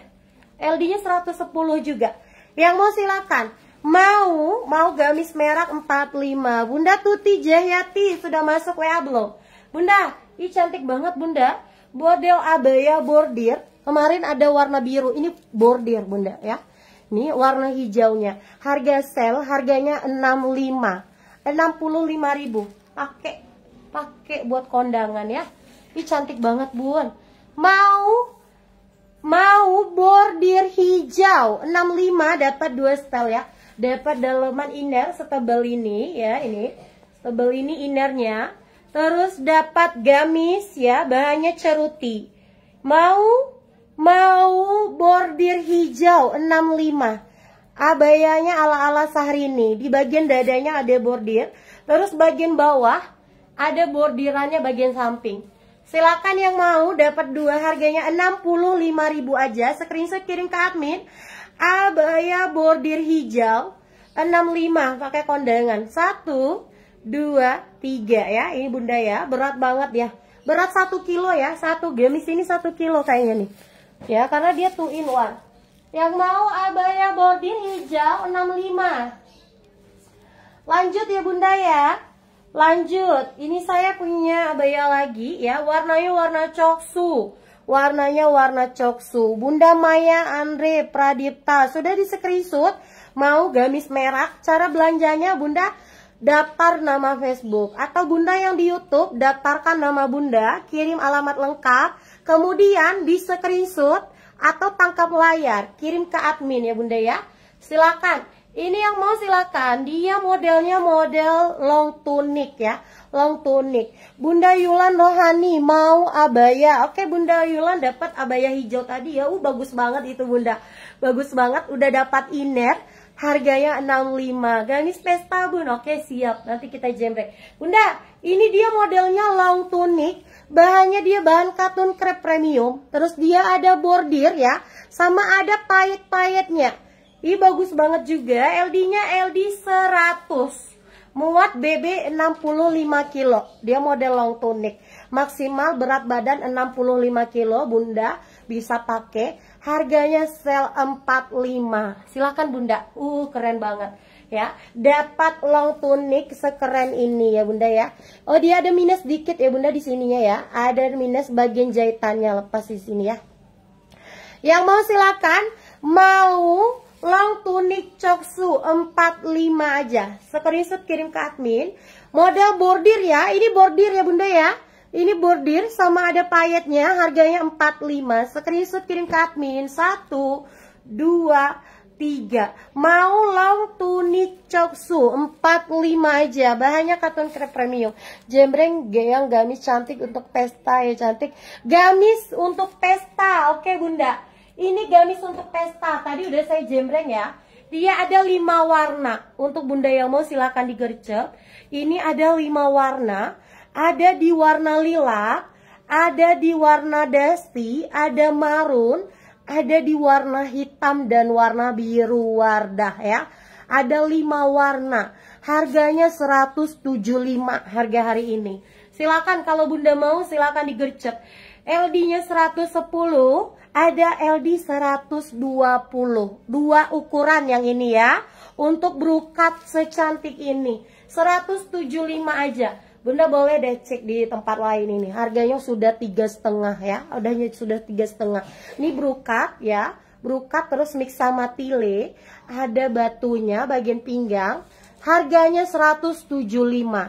LD-nya 110 juga. Yang mau silakan. Mau, mau gamis merah 45. Bunda Tuti Jayati sudah masuk WA belum? Bunda, ih cantik banget Bunda. Model abaya bordir. Kemarin ada warna biru, ini bordir Bunda ya. Ini warna hijaunya. Harga sel harganya 65. 65 ribu Pakai pakai buat kondangan ya. Ih cantik banget, Bun. Mau mau bordir hijau 65 dapat dua style ya dapat daleman inner setebal ini ya ini setebal ini innernya terus dapat gamis ya bahannya ceruti mau mau bordir hijau 65 abayanya ala-ala sahrini di bagian dadanya ada bordir terus bagian bawah ada bordirannya bagian samping Silakan yang mau dapat dua harganya 65.000 aja. Screenshot kirim ke admin. Abaya bordir hijau 65 pakai kondangan. 1 2 3 ya. Ini Bunda ya, berat banget ya. Berat 1 kilo ya. Satu gamis ini 1 kilo kayaknya nih. Ya, karena dia 2 in 1 Yang mau abaya bordir hijau 65. Lanjut ya Bunda ya. Lanjut, ini saya punya abaya lagi ya. Warnanya warna coksu. Warnanya warna coksu. Bunda Maya Andre Pradipta. Sudah di screenshot. Mau gamis merah. Cara belanjanya Bunda daftar nama Facebook. Atau Bunda yang di Youtube daftarkan nama Bunda. Kirim alamat lengkap. Kemudian di screenshot atau tangkap layar. Kirim ke admin ya Bunda ya. Silakan ini yang mau silakan. Dia modelnya model long tunic ya, long tunic. Bunda Yulan Rohani mau abaya. Oke, Bunda Yulan dapat abaya hijau tadi ya. Uh, bagus banget itu Bunda. Bagus banget udah dapat iner. Harganya 65. Gamis pesta, Bun. Oke, siap. Nanti kita jembrek. Bunda, ini dia modelnya long tunic. Bahannya dia bahan katun krep premium. Terus dia ada bordir ya, sama ada payet-payetnya. Ih bagus banget juga, LD-nya LD 100. Muat BB 65 kilo. Dia model long tunic. Maksimal berat badan 65 kilo, Bunda bisa pakai. Harganya sel 45. Silahkan Bunda. Uh, keren banget ya. Dapat long tunic sekeren ini ya Bunda ya. Oh, dia ada minus dikit ya Bunda di sininya ya. Ada minus bagian jahitannya lepas di sini ya. Yang mau silakan mau long tunic coksu 45 aja. Screenshot kirim ke admin. Model bordir ya, ini bordir ya bunda ya. Ini bordir sama ada payetnya, harganya 45. Screenshot kirim ke admin. 1, 2, 3. Mau long tunic coksu 45 aja. Bahannya katun krep premium. Jembreng yang gamis cantik untuk pesta ya cantik. Gamis untuk pesta, oke bunda. Ini gamis untuk pesta. Tadi udah saya jembreng ya. Dia ada lima warna. Untuk bunda yang mau silahkan digercep. Ini ada lima warna. Ada di warna lila. ada di warna dusty, ada marun, ada di warna hitam dan warna biru wardah ya. Ada lima warna. Harganya 175 harga hari ini. Silakan kalau bunda mau silakan digercep. LD-nya 110, ada LD 120 dua ukuran yang ini ya untuk brukat secantik ini 175 aja Bunda boleh deh cek di tempat lain ini harganya sudah tiga setengah ya udahnya sudah tiga setengah ini brukat ya brukat terus mix sama tile ada batunya bagian pinggang harganya 175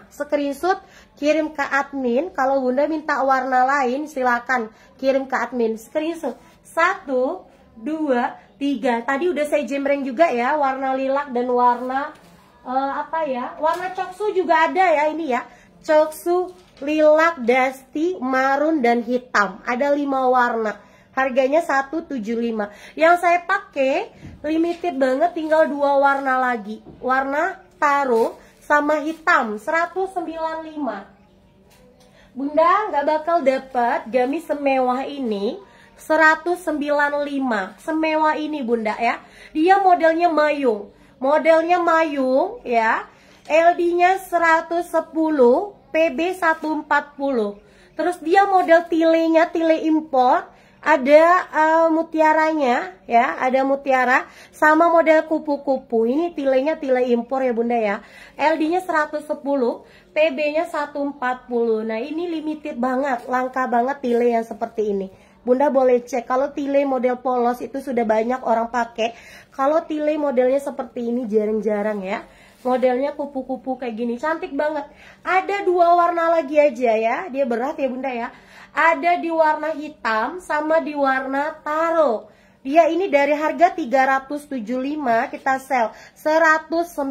screenshot kirim ke admin kalau bunda minta warna lain silakan kirim ke admin screenshot satu, dua, tiga. Tadi udah saya jembreng juga ya, warna lilak dan warna uh, apa ya? Warna coksu juga ada ya ini ya. Coksu, lilak, dusty, marun dan hitam. Ada lima warna. Harganya 175. Yang saya pakai limited banget tinggal dua warna lagi. Warna taro sama hitam 195. Bunda nggak bakal dapat gamis semewah ini 195 semewa ini bunda ya dia modelnya mayung modelnya mayung ya LD-nya 110 PB 140 terus dia model tilenya tile impor ada uh, mutiaranya ya ada mutiara sama model kupu-kupu ini tilenya tile impor ya bunda ya LD-nya 110 PB-nya 140 nah ini limited banget langka banget tile yang seperti ini Bunda boleh cek kalau tile model polos itu sudah banyak orang pakai. Kalau tile modelnya seperti ini jarang-jarang ya. Modelnya kupu-kupu kayak gini, cantik banget. Ada dua warna lagi aja ya. Dia berat ya Bunda ya. Ada di warna hitam sama di warna taro. Dia ini dari harga 375 kita sell 195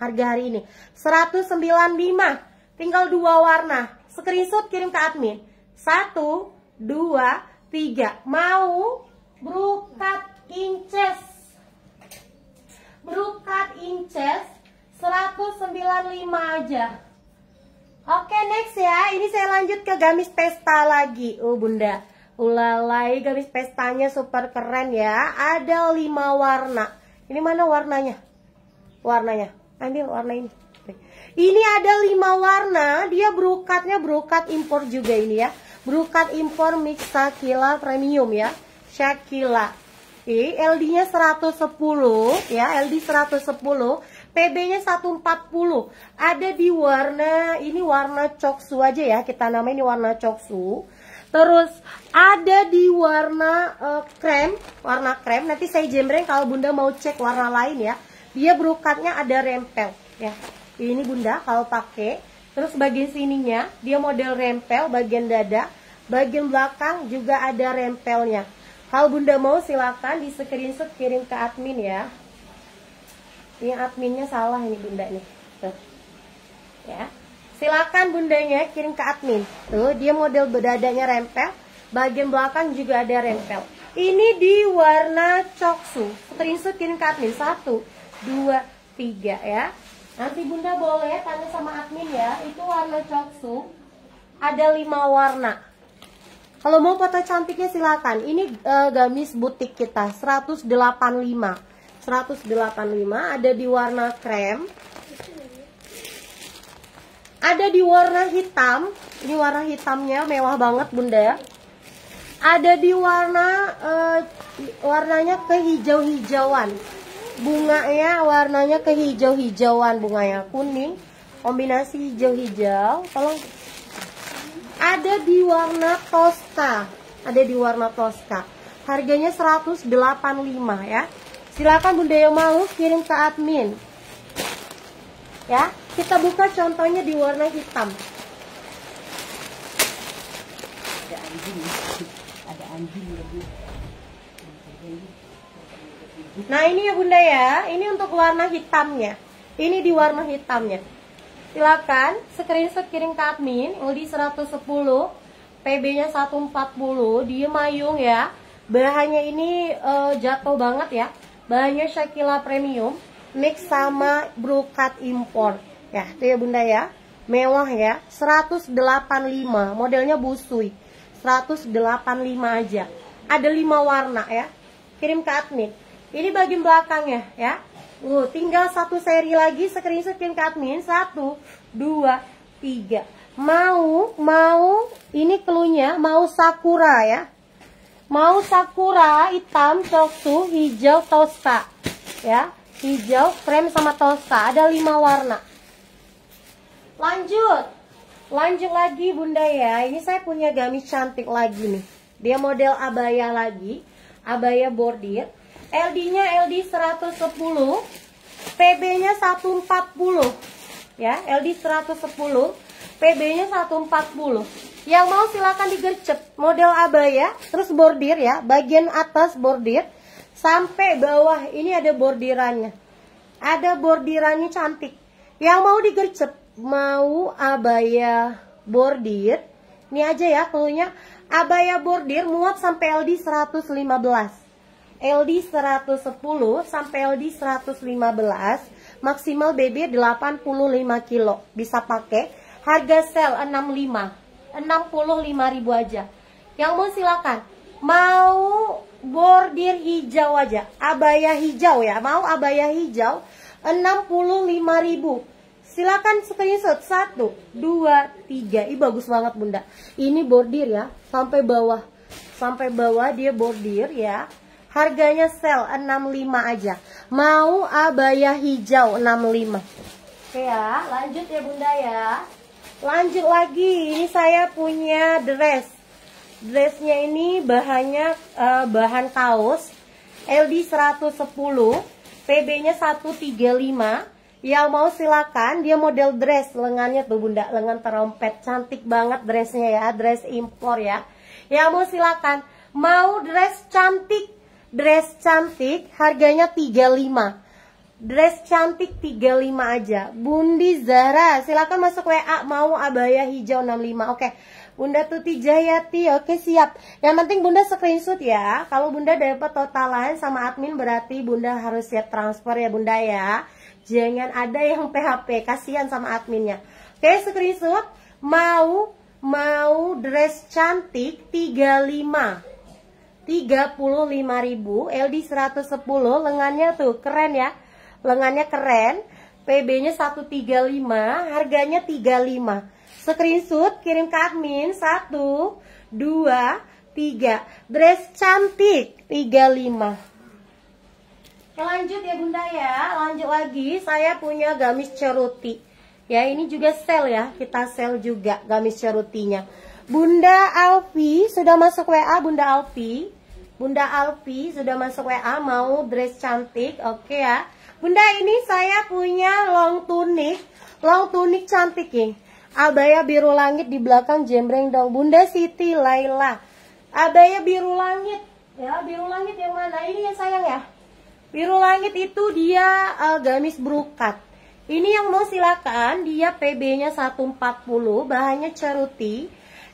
harga hari ini. 195 tinggal dua warna. Screenshot kirim ke admin. Satu dua, tiga. Mau brokat inches. Brokat inches 195 aja. Oke, next ya. Ini saya lanjut ke gamis pesta lagi. Oh, Bunda. Ulalai gamis pestanya super keren ya. Ada lima warna. Ini mana warnanya? Warnanya. Ambil warna ini. Ini ada lima warna. Dia brokatnya brokat impor juga ini ya. Brukat impor mix Shakila premium ya. Shakila. LD-nya 110 ya, LD 110, PB-nya 140. Ada di warna ini warna coksu aja ya, kita namain ini warna coksu. Terus ada di warna uh, krem, warna krem. Nanti saya jembreng kalau Bunda mau cek warna lain ya. Dia brokatnya ada rempel ya. Ini Bunda kalau pakai Terus bagian sininya dia model rempel bagian dada, bagian belakang juga ada rempelnya. Kalau Bunda mau silakan di screenshot kirim ke admin ya. Ini adminnya salah ini Bunda nih. Tuh. Ya. Silakan Bundanya kirim ke admin. Tuh, dia model dadanya rempel, bagian belakang juga ada rempel. Ini di warna coksu. Screenshot kirim ke admin. Satu, dua, tiga ya. Nanti Bunda boleh tanya sama admin ya, itu warna coksu ada lima warna. Kalau mau foto cantiknya silakan. Ini e, gamis butik kita 185. 185 ada di warna krem. Ada di warna hitam. Ini warna hitamnya mewah banget Bunda. Ada di warna uh, warnanya kehijau-hijauan bunganya warnanya kehijau-hijauan bunganya kuning kombinasi hijau-hijau tolong ada di warna toska ada di warna toska harganya 185 ya silakan Bunda yang mau kirim ke admin ya kita buka contohnya di warna hitam ada anjing ada anjing lebih Nah ini ya bunda ya, ini untuk warna hitamnya. Ini di warna hitamnya. Silakan screenshot kirim ke admin, LD 110, PB-nya 140, dia mayung ya. Bahannya ini uh, jatuh banget ya. Bahannya Shakila Premium, mix sama brokat impor. Ya, itu ya bunda ya. Mewah ya, 185, modelnya busui. 185 aja. Ada 5 warna ya. Kirim ke admin. Ini bagian belakangnya ya. Uh, tinggal satu seri lagi yang ke admin. Satu, dua, tiga. Mau, mau, ini keluarnya mau sakura ya. Mau sakura hitam, coksu, hijau, tosta. Ya, hijau, krem sama tosta. Ada lima warna. Lanjut. Lanjut lagi bunda ya. Ini saya punya gamis cantik lagi nih. Dia model abaya lagi. Abaya bordir LD-nya LD 110, PB-nya 140. Ya, LD 110, PB-nya 140. Yang mau silakan digercep. Model abaya, terus bordir ya, bagian atas bordir sampai bawah ini ada bordirannya. Ada bordirannya cantik. Yang mau digercep mau abaya bordir. Ini aja ya cluenya. Abaya bordir muat sampai LD 115. LD 110 sampai LD 115 maksimal BB 85 kilo bisa pakai harga sel 65 65 ribu aja yang mau silakan mau bordir hijau aja abaya hijau ya mau abaya hijau ribu silakan screenshot satu dua tiga ini bagus banget bunda ini bordir ya sampai bawah sampai bawah dia bordir ya Harganya sel 65 aja. Mau abaya hijau 65. Oke ya, lanjut ya Bunda ya. Lanjut lagi, ini saya punya dress. Dressnya ini bahannya uh, bahan kaos LD 110, PB-nya 135. Yang mau silakan, dia model dress lengannya tuh Bunda, lengan terompet. Cantik banget dressnya ya, dress impor ya. Yang mau silakan, mau dress cantik dress cantik harganya 35 dress cantik 35 aja Bundi Zara silahkan masuk WA mau abaya hijau 65 oke Bunda Tuti Jayati oke siap yang penting Bunda screenshot ya kalau Bunda dapat totalan sama admin berarti Bunda harus siap transfer ya Bunda ya jangan ada yang PHP kasihan sama adminnya oke screenshot mau mau dress cantik 35 35.000 LD 110 lengannya tuh keren ya lengannya keren PB-nya 135 harganya 35 screenshot kirim ke admin 1 2 3 dress cantik 35 Oke, lanjut ya bunda ya lanjut lagi saya punya gamis ceruti ya ini juga sel ya kita sel juga gamis cerutinya Bunda Alfi sudah masuk WA Bunda Alfi. Bunda Alfi sudah masuk WA mau dress cantik, oke ya. Bunda ini saya punya long tunic, long tunic cantik ya. Abaya biru langit di belakang jembreng dong. Bunda Siti Laila. Abaya biru langit. Ya, biru langit yang mana ini ya sayang ya? Biru langit itu dia uh, gamis brokat. Ini yang mau silakan, dia PB-nya 140, bahannya ceruti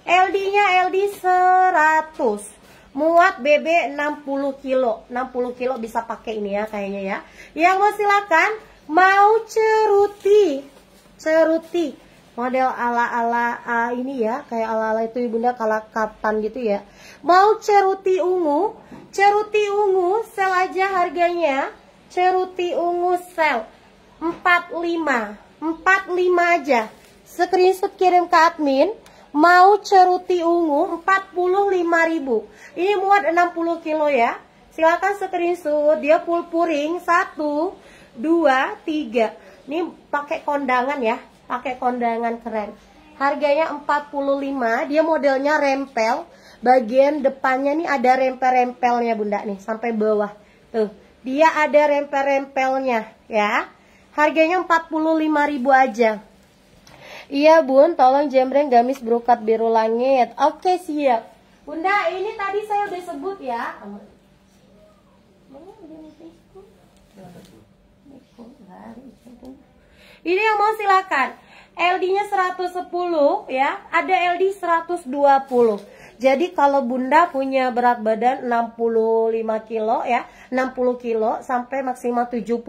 LD-nya LD 100 muat BB 60 kilo 60 kilo bisa pakai ini ya kayaknya ya yang mau silakan mau ceruti ceruti model ala-ala uh, ini ya kayak ala-ala itu ibunda ya, kala gitu ya mau ceruti ungu ceruti ungu sel aja harganya ceruti ungu sel 45 45 aja screenshot kirim ke admin mau ceruti ungu 45.000 ini muat 60 kilo ya silakan screenshot dia full puring 1 2 3 ini pakai kondangan ya pakai kondangan keren harganya 45 dia modelnya rempel bagian depannya nih ada rempel-rempelnya bunda nih sampai bawah tuh dia ada rempel-rempelnya ya harganya 45.000 aja Iya bun, tolong jembreng gamis brokat biru langit. Oke siap. Bunda, ini tadi saya udah sebut ya. Ini yang mau silakan. LD-nya 110 ya, ada LD 120. Jadi kalau bunda punya berat badan 65 kilo ya, 60 kilo sampai maksimal 75,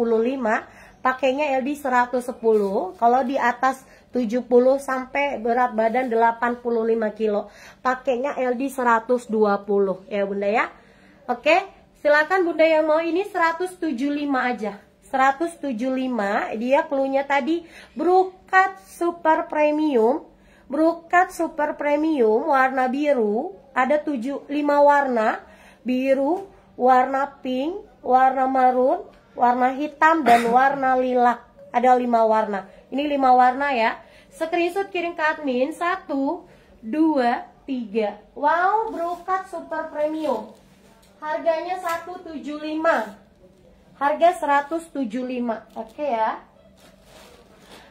pakainya LD 110. Kalau di atas 70 sampai berat badan 85 kilo. Pakainya LD 120 ya Bunda ya. Oke, silakan Bunda yang mau ini 175 aja. 175 dia klunya tadi brokat super premium brokat super premium warna biru ada 75 warna biru warna pink warna marun warna hitam dan warna lilak ada 5 warna ini lima warna ya. Screenshot kirim ke admin satu, dua, tiga. Wow, brokat super premium. Harganya 175. Harga 175. Oke ya.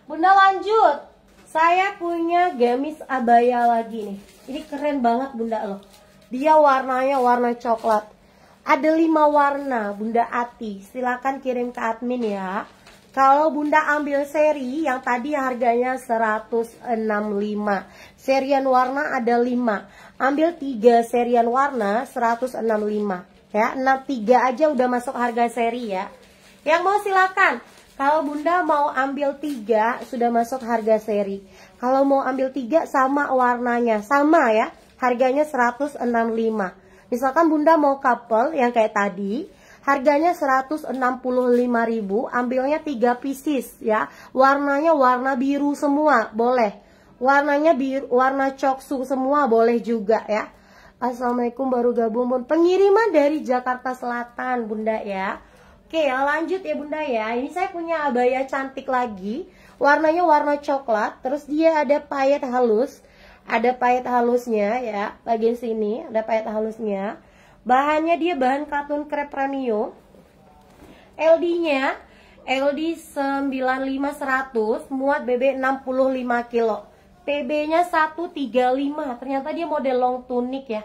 Bunda lanjut. Saya punya gamis abaya lagi nih. Ini keren banget Bunda loh. Dia warnanya warna coklat. Ada lima warna Bunda Ati. Silakan kirim ke admin ya. Kalau Bunda ambil seri yang tadi harganya 165. Serian warna ada 5. Ambil 3 serian warna 165. Ya, 63 aja udah masuk harga seri ya. Yang mau silakan. Kalau Bunda mau ambil 3 sudah masuk harga seri. Kalau mau ambil 3 sama warnanya, sama ya. Harganya 165. Misalkan Bunda mau couple yang kayak tadi, Harganya 165.000, ambilnya 3 pieces ya. Warnanya warna biru semua, boleh. Warnanya biru, warna coksu semua boleh juga ya. Assalamualaikum baru gabung Bun. Pengiriman dari Jakarta Selatan, Bunda ya. Oke, lanjut ya Bunda ya. Ini saya punya abaya cantik lagi. Warnanya warna coklat, terus dia ada payet halus. Ada payet halusnya ya, bagian sini ada payet halusnya Bahannya dia bahan katun krep premium. LD-nya LD 95100 muat BB 65 kilo. PB-nya 135. Ternyata dia model long tunik ya.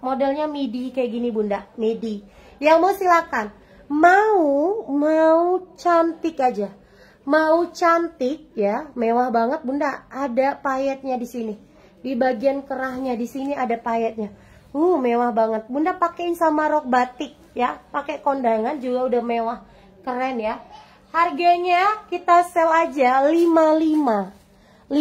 Modelnya midi kayak gini Bunda, midi. Yang mau silakan. Mau mau cantik aja. Mau cantik ya, mewah banget Bunda. Ada payetnya di sini. Di bagian kerahnya di sini ada payetnya uh mewah banget bunda pakein sama rok batik ya pakai kondangan juga udah mewah keren ya harganya kita sel aja 55 55.000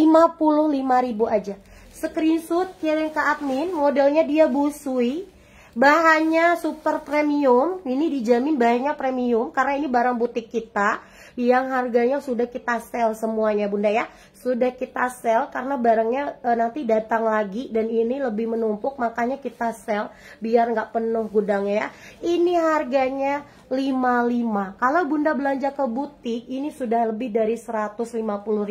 aja screenshot kirim ke admin modelnya dia busui bahannya super premium ini dijamin bahannya premium karena ini barang butik kita yang harganya sudah kita sell semuanya Bunda ya. Sudah kita sell karena barangnya e, nanti datang lagi dan ini lebih menumpuk makanya kita sell biar nggak penuh gudangnya ya. Ini harganya 55. Kalau Bunda belanja ke butik ini sudah lebih dari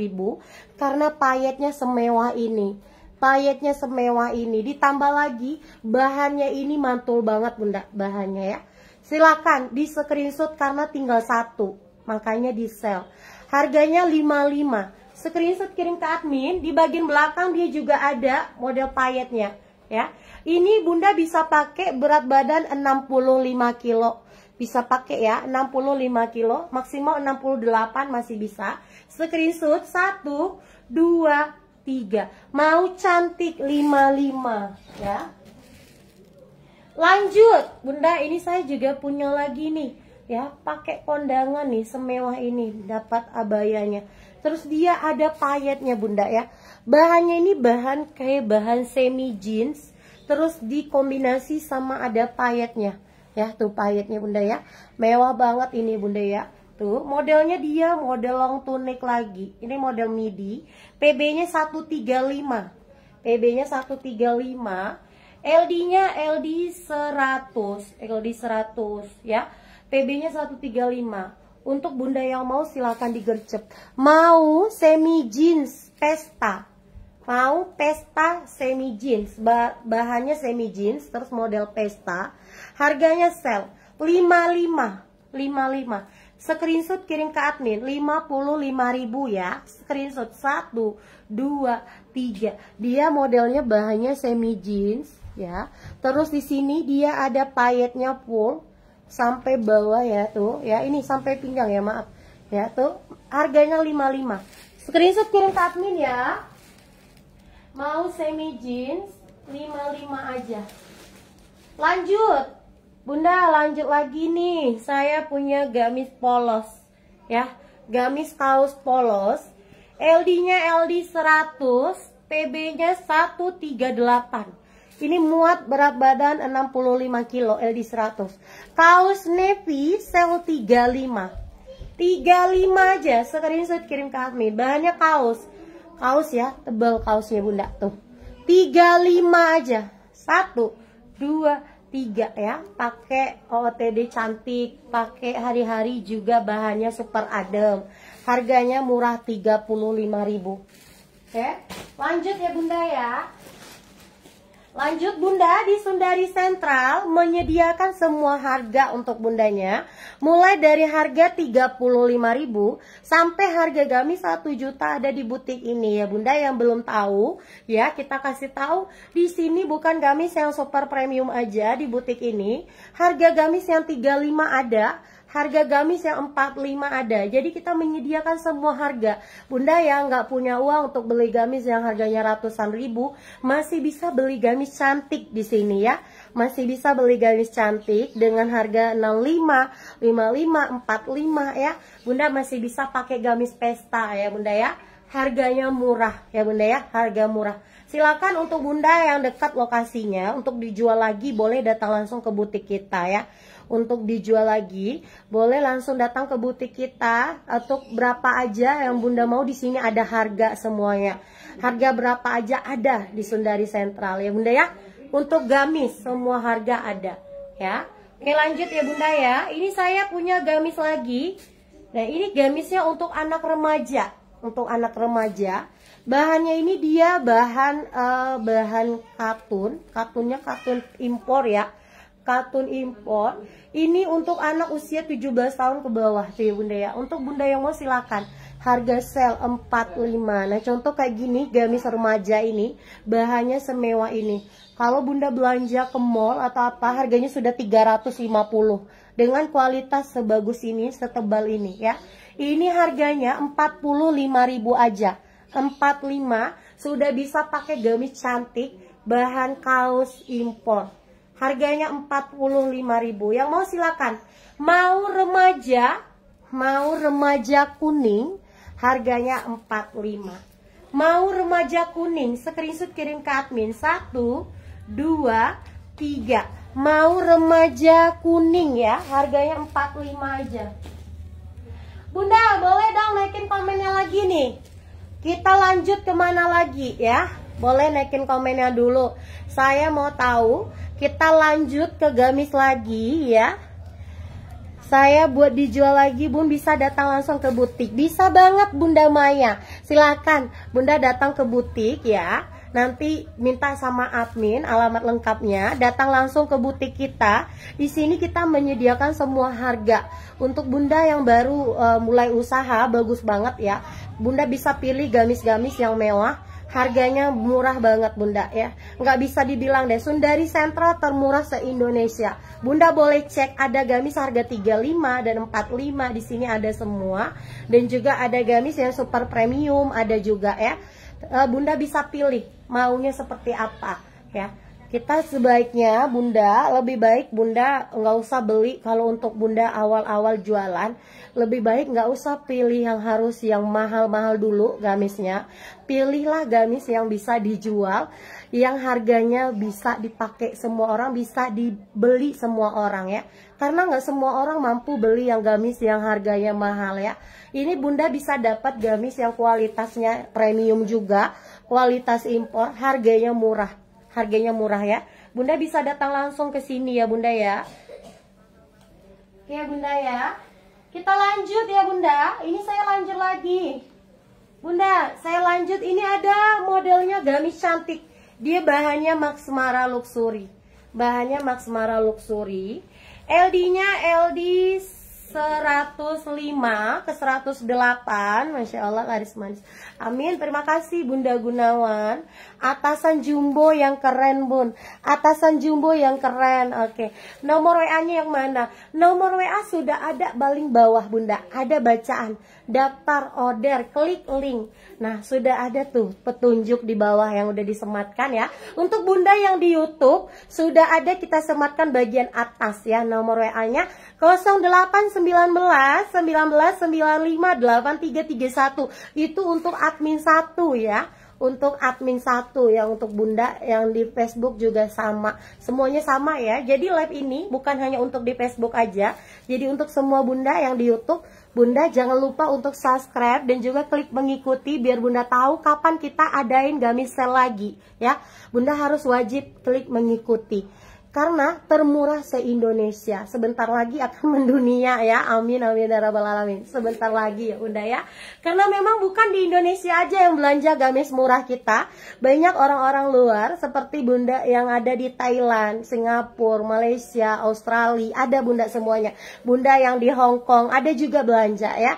ribu karena payetnya semewah ini payetnya semewah ini ditambah lagi bahannya ini mantul banget bunda bahannya ya silakan di screenshot karena tinggal satu makanya di sell. Harganya 55. Screenshot kirim ke admin, di bagian belakang dia juga ada model payetnya, ya. Ini Bunda bisa pakai berat badan 65 kilo. Bisa pakai ya, 65 kilo, maksimal 68 masih bisa. Screenshot 1 2 3 Mau cantik 55 ya Lanjut Bunda ini saya juga punya lagi nih ya pakai kondangan nih semewah ini dapat abayanya terus dia ada payetnya bunda ya bahannya ini bahan kayak bahan semi jeans terus dikombinasi sama ada payetnya ya tuh payetnya bunda ya mewah banget ini bunda ya tuh modelnya dia model long tunic lagi ini model midi PB nya 135 PB nya 135 LD nya LD 100 LD 100 ya PB-nya 135. Untuk bunda yang mau silahkan digercep. Mau semi jeans pesta. Mau pesta semi jeans. Bahannya semi jeans terus model pesta. Harganya sel 55. 55 screenshot kirim ke admin 55.000 ya screenshot 1 2 3 dia modelnya bahannya semi jeans ya terus di sini dia ada payetnya full sampai bawah ya tuh ya ini sampai pinggang ya maaf ya tuh harganya 55 screenshot kirim ke admin ya mau semi jeans 55 aja lanjut bunda lanjut lagi nih saya punya gamis polos ya gamis kaos polos LD nya LD 100 PB nya 138 ini muat berat badan 65 kilo LD100. Kaos navy sel 35. 35 aja, screenshot kirim ke admin. Bahannya kaos. Kaos ya, tebal kaosnya Bunda tuh. 35 aja. 1 2 3 ya. Pakai OOTD cantik, pakai hari-hari juga bahannya super adem. Harganya murah 35.000. Oke, ya, lanjut ya Bunda ya. Lanjut Bunda di Sundari Sentral menyediakan semua harga untuk bundanya mulai dari harga 35.000 sampai harga gamis 1 juta ada di butik ini ya Bunda yang belum tahu ya kita kasih tahu di sini bukan gamis yang super premium aja di butik ini harga gamis yang 35 ada harga gamis yang 45 ada. Jadi kita menyediakan semua harga. Bunda yang nggak punya uang untuk beli gamis yang harganya ratusan ribu, masih bisa beli gamis cantik di sini ya. Masih bisa beli gamis cantik dengan harga 65, 55, 45 ya. Bunda masih bisa pakai gamis pesta ya Bunda ya harganya murah ya bunda ya harga murah silakan untuk bunda yang dekat lokasinya untuk dijual lagi boleh datang langsung ke butik kita ya untuk dijual lagi, boleh langsung datang ke butik kita. atau berapa aja yang Bunda mau di sini ada harga semuanya. Harga berapa aja ada di Sundari Sentral ya Bunda ya. Untuk gamis semua harga ada ya. Oke lanjut ya Bunda ya. Ini saya punya gamis lagi. Nah ini gamisnya untuk anak remaja. Untuk anak remaja bahannya ini dia bahan uh, bahan katun katunnya katun impor ya katun impor ini untuk anak usia 17 tahun ke bawah tuh ya bunda ya untuk bunda yang mau silakan harga sel 45 nah contoh kayak gini gamis remaja ini bahannya semewah ini kalau bunda belanja ke mall atau apa harganya sudah 350 dengan kualitas sebagus ini setebal ini ya ini harganya 45.000 aja 45 sudah bisa pakai gamis cantik bahan kaos impor Harganya 45.000. Yang mau silakan. Mau remaja, mau remaja kuning, harganya 45. Mau remaja kuning, screenshot kirim ke admin 1 2 3. Mau remaja kuning ya, harganya 45 aja. Bunda, boleh dong naikin komennya lagi nih. Kita lanjut kemana lagi ya? Boleh naikin komennya dulu. Saya mau tahu. Kita lanjut ke gamis lagi ya. Saya buat dijual lagi bun bisa datang langsung ke butik. Bisa banget Bunda Maya. Silahkan Bunda datang ke butik ya. Nanti minta sama admin alamat lengkapnya, datang langsung ke butik kita. Di sini kita menyediakan semua harga. Untuk Bunda yang baru uh, mulai usaha bagus banget ya. Bunda bisa pilih gamis-gamis yang mewah harganya murah banget bunda ya nggak bisa dibilang deh Sundari Sentral termurah se Indonesia bunda boleh cek ada gamis harga 35 dan 45 di sini ada semua dan juga ada gamis yang super premium ada juga ya eh, bunda bisa pilih maunya seperti apa ya kita sebaiknya bunda lebih baik bunda nggak usah beli kalau untuk bunda awal-awal jualan lebih baik nggak usah pilih yang harus yang mahal-mahal dulu gamisnya pilihlah gamis yang bisa dijual yang harganya bisa dipakai semua orang bisa dibeli semua orang ya karena nggak semua orang mampu beli yang gamis yang harganya mahal ya ini bunda bisa dapat gamis yang kualitasnya premium juga kualitas impor harganya murah harganya murah ya Bunda bisa datang langsung ke sini ya Bunda ya Oke iya, Bunda ya kita lanjut ya bunda Ini saya lanjut lagi Bunda saya lanjut Ini ada modelnya gamis cantik Dia bahannya Maxmara Mara Luxury Bahannya Maxmara Mara Luxury LD nya LD 105 ke 108 Masya Allah laris manis Amin terima kasih Bunda Gunawan Atasan jumbo yang keren bun Atasan jumbo yang keren Oke nomor WA nya yang mana Nomor WA sudah ada baling bawah Bunda Ada bacaan daftar order klik link Nah sudah ada tuh petunjuk di bawah yang udah disematkan ya Untuk Bunda yang di Youtube sudah ada kita sematkan bagian atas ya nomor WA nya 0819 1995 8331 itu untuk admin 1 ya untuk admin satu yang untuk bunda yang di Facebook juga sama semuanya sama ya jadi live ini bukan hanya untuk di Facebook aja jadi untuk semua bunda yang di YouTube bunda jangan lupa untuk subscribe dan juga klik mengikuti biar bunda tahu kapan kita adain gamis sale lagi ya bunda harus wajib klik mengikuti karena termurah se-Indonesia. Sebentar lagi akan <laughs> mendunia ya. Amin, amin, ya rabbal alamin. Sebentar lagi ya, Bunda ya. Karena memang bukan di Indonesia aja yang belanja gamis murah kita. Banyak orang-orang luar seperti Bunda yang ada di Thailand, Singapura, Malaysia, Australia. Ada Bunda semuanya. Bunda yang di Hong Kong, ada juga belanja ya.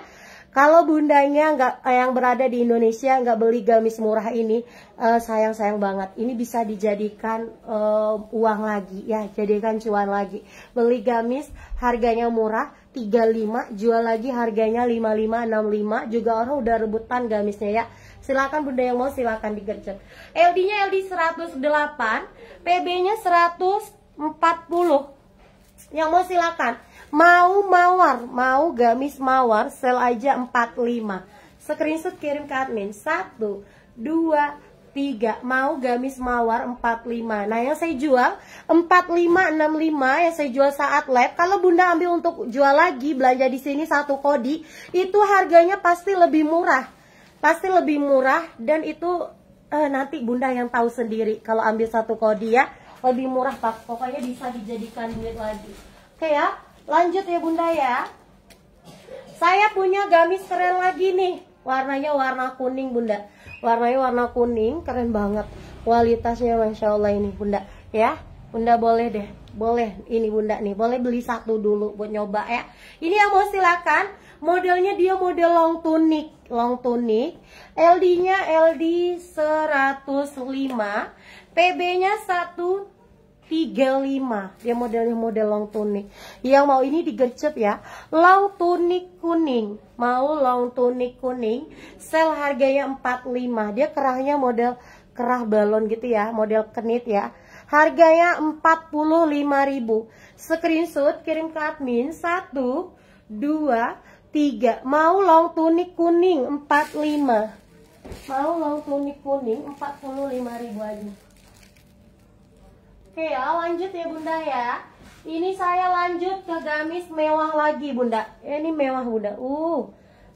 Kalau bundanya nggak eh, yang berada di Indonesia nggak beli gamis murah ini, sayang-sayang eh, uh, banget. Ini bisa dijadikan uh, uang lagi ya, jadikan cuan lagi. Beli gamis harganya murah, 35, jual lagi harganya 55, 65. Juga orang udah rebutan gamisnya ya. Silakan bunda yang mau silakan digercep. LD-nya LD 108, PB-nya 140. Yang mau silakan Mau mawar, mau gamis mawar, sel aja 45. Screenshot kirim ke admin. 1 2 3 mau gamis mawar 45. Nah, yang saya jual 4565 yang saya jual saat live Kalau Bunda ambil untuk jual lagi belanja di sini satu kodi, itu harganya pasti lebih murah. Pasti lebih murah dan itu eh, nanti Bunda yang tahu sendiri kalau ambil satu kodi ya. Lebih murah, Pak. Pokoknya bisa dijadikan duit lagi. Oke okay, ya? Lanjut ya bunda ya. Saya punya gamis keren lagi nih. Warnanya warna kuning bunda. Warnanya warna kuning, keren banget. Kualitasnya masya Allah ini bunda ya. Bunda boleh deh, boleh ini bunda nih, boleh beli satu dulu buat nyoba ya. Ini yang mau silakan. Modelnya dia model long tunic, long tunic. LD-nya LD 105, PB-nya 1 35 dia modelnya model long tunic yang mau ini digercep ya long tunic kuning mau long tunic kuning sel harganya 45 dia kerahnya model kerah balon gitu ya model kenit ya harganya 45.000 screenshot kirim ke admin 1 2 3 mau long tunic kuning 45 mau long tunic kuning 45.000 aja Oke ya, lanjut ya Bunda ya. Ini saya lanjut ke gamis mewah lagi Bunda. Ya, ini mewah Bunda. Uh,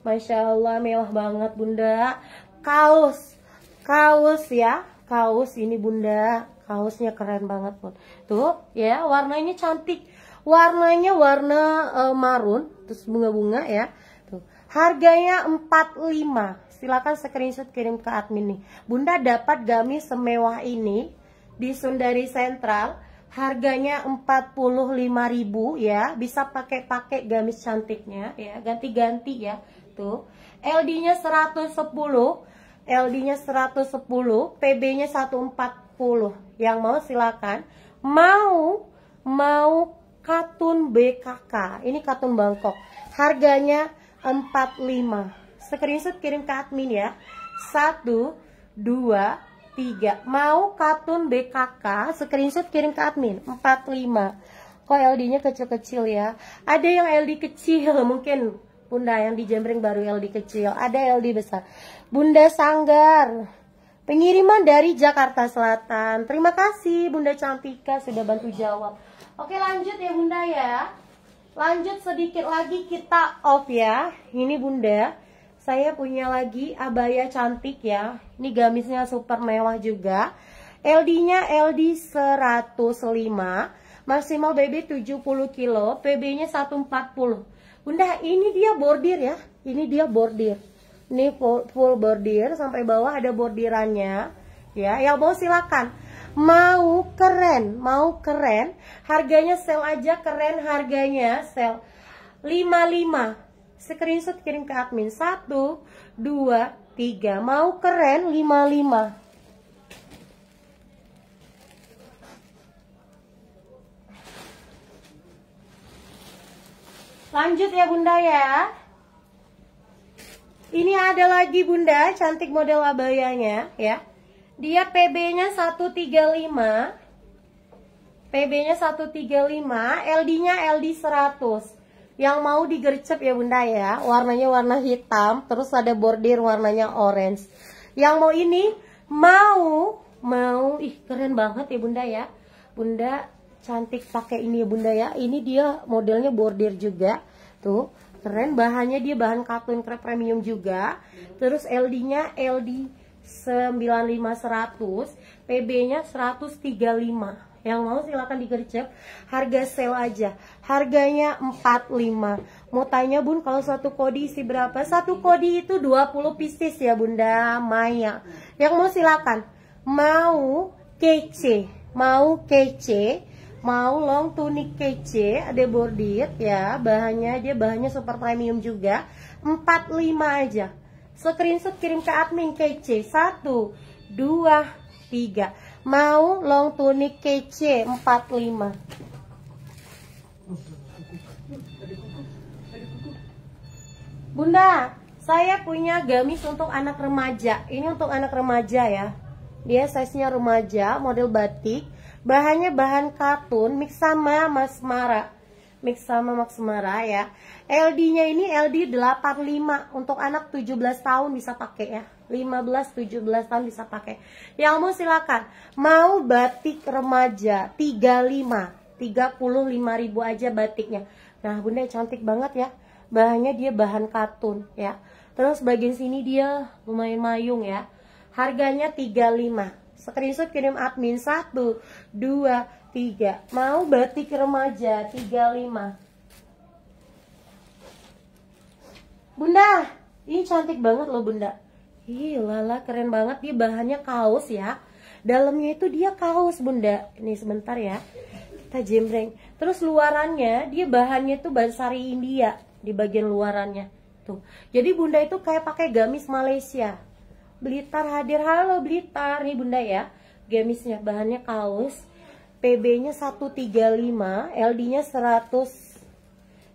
Masya Allah mewah banget Bunda. Kaos, kaos ya, kaos ini Bunda. Kaosnya keren banget pun. Tuh ya, warnanya cantik. Warnanya warna uh, marun, terus bunga-bunga ya. Tuh. Harganya 45. Silakan screenshot kirim ke admin nih. Bunda dapat gamis semewah ini di Sundari Sentral harganya 45.000 ya bisa pakai-pakai gamis cantiknya ya ganti-ganti ya tuh LD-nya 110 LD-nya 110 PB-nya 140 yang mau silakan mau mau katun BKK ini katun Bangkok harganya 45 screenshot kirim ke admin ya 1 2 3 mau katun BKK screenshot kirim ke admin 45 kok LD-nya kecil-kecil ya ada yang LD kecil <laughs> mungkin Bunda yang di Jembreng baru LD kecil ada LD besar Bunda Sanggar pengiriman dari Jakarta Selatan terima kasih Bunda Cantika sudah bantu jawab oke lanjut ya Bunda ya lanjut sedikit lagi kita off ya ini Bunda saya punya lagi abaya cantik ya. Ini gamisnya super mewah juga. LD-nya LD 105, maksimal BB 70 kilo, PB-nya 140. Bunda, ini dia bordir ya. Ini dia bordir. Ini full, full bordir sampai bawah ada bordirannya ya. Yang mau silakan. Mau keren, mau keren. Harganya sel aja keren harganya sel 55 Screenshot kirim ke admin. Satu, dua, tiga. Mau keren lima lima. Lanjut ya bunda ya. Ini ada lagi bunda, cantik model abayanya ya. Dia PB-nya 135. PB-nya 135, LD-nya LD 100. Yang mau digercep ya bunda ya. Warnanya warna hitam. Terus ada bordir warnanya orange. Yang mau ini. Mau. Mau. Ih keren banget ya bunda ya. Bunda cantik pakai ini ya bunda ya. Ini dia modelnya bordir juga. Tuh. Keren. Bahannya dia bahan katun krep premium juga. Terus LD-nya LD 95100. PB-nya 135 yang mau silahkan digercep harga sale aja Harganya 45. Mau tanya Bun kalau satu kodi isi berapa? Satu kodi itu 20 pieces ya Bunda Maya. Yang mau silakan. Mau kece, mau kece, mau long tunic kece, ada bordir ya. Bahannya aja bahannya super premium juga. 45 aja. Screenshot kirim ke admin kece. 1 2 3 Mau long tunic kece 45. Bunda, saya punya gamis untuk anak remaja. Ini untuk anak remaja ya. Dia size-nya remaja, model batik. Bahannya bahan katun, mix sama Mas Mara. Mix sama Mas Mara ya. LD-nya ini LD 85 untuk anak 17 tahun bisa pakai ya. 15 17 tahun bisa pakai. Yang mau silakan. Mau batik remaja 35, 35.000 aja batiknya. Nah, Bunda cantik banget ya bahannya dia bahan katun ya terus bagian sini dia lumayan mayung ya harganya 35 screenshot kirim admin 1 2 3 mau batik remaja 35 Bunda ini cantik banget loh Bunda Ih lala keren banget dia bahannya kaos ya dalamnya itu dia kaos Bunda ini sebentar ya kita jembreng terus luarannya dia bahannya tuh bansari India di bagian luarannya tuh jadi bunda itu kayak pakai gamis Malaysia Blitar hadir halo Blitar nih bunda ya gamisnya bahannya kaos PB nya 135 LD nya 100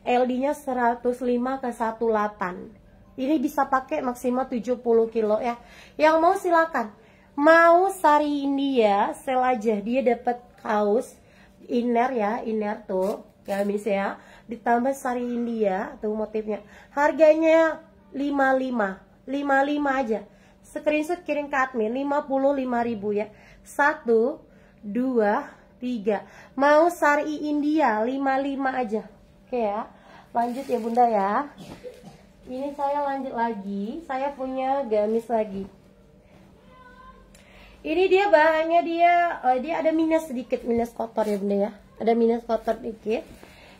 LD nya 105 ke 18 ini bisa pakai maksimal 70 kilo ya yang mau silakan mau sari India sel aja dia dapat kaos inner ya inner tuh gamis ya ditambah sari India tuh motifnya. Harganya 55, 55 aja. Screenshot kirim ke admin 55.000 ya. 1 2 3. Mau sari India 55 aja. Oke ya. Lanjut ya Bunda ya. Ini saya lanjut lagi, saya punya gamis lagi. Ini dia bahannya dia oh, dia ada minus sedikit, minus kotor ya Bunda ya. Ada minus kotor dikit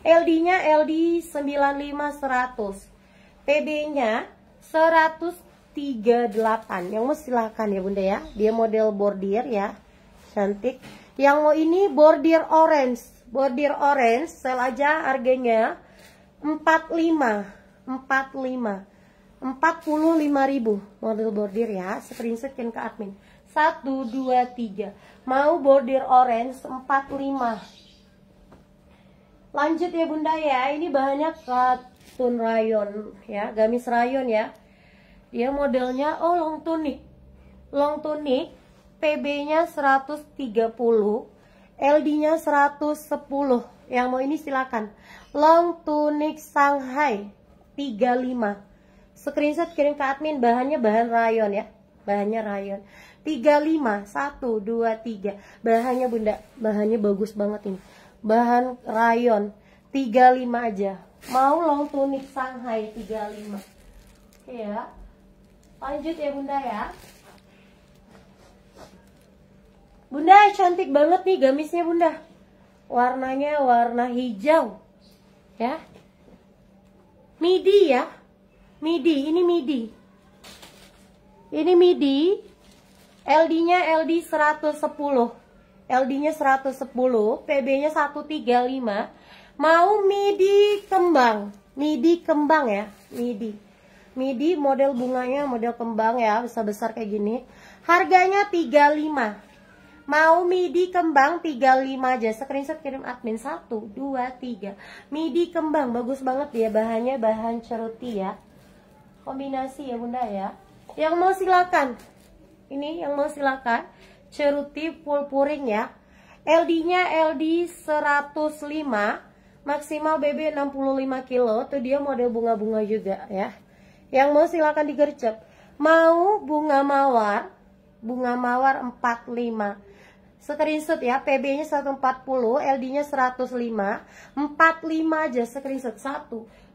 LD-nya LD 95100. pb nya 138. Yang mau silahkan ya Bunda ya. Dia model bordir ya. Cantik. Yang mau ini bordir orange. Bordir orange. Sel aja harganya 45. 45. 45 ribu model bordir ya. Screenshotin ke admin. 1, 2, 3. Mau bordir orange 45 lanjut ya bunda ya ini bahannya katun rayon ya gamis rayon ya dia modelnya oh long tunic long tunic PB nya 130 LD nya 110 yang mau ini silakan long tunic Shanghai 35 screenshot kirim ke admin bahannya bahan rayon ya bahannya rayon 35 123 bahannya bunda bahannya bagus banget ini bahan rayon 35 aja mau long tunik Shanghai 35 oke ya lanjut ya bunda ya bunda cantik banget nih gamisnya bunda warnanya warna hijau ya midi ya midi ini midi ini midi LD nya LD 110 LD-nya 110, PB-nya 135. Mau midi kembang, midi kembang ya, midi. Midi model bunganya model kembang ya, besar-besar kayak gini. Harganya 35. Mau midi kembang 35 aja, screenshot kirim admin 1 2 3. Midi kembang bagus banget ya bahannya bahan ceruti ya. Kombinasi ya Bunda ya. Yang mau silakan. Ini yang mau silakan. Ceruti full puring ya. LD-nya LD 105, maksimal BB 65 kilo. Itu dia model bunga-bunga juga ya. Yang mau silahkan digercep. Mau bunga mawar, bunga mawar 45 screenshot ya PB nya 140 LD nya 105 45 aja screenshot 1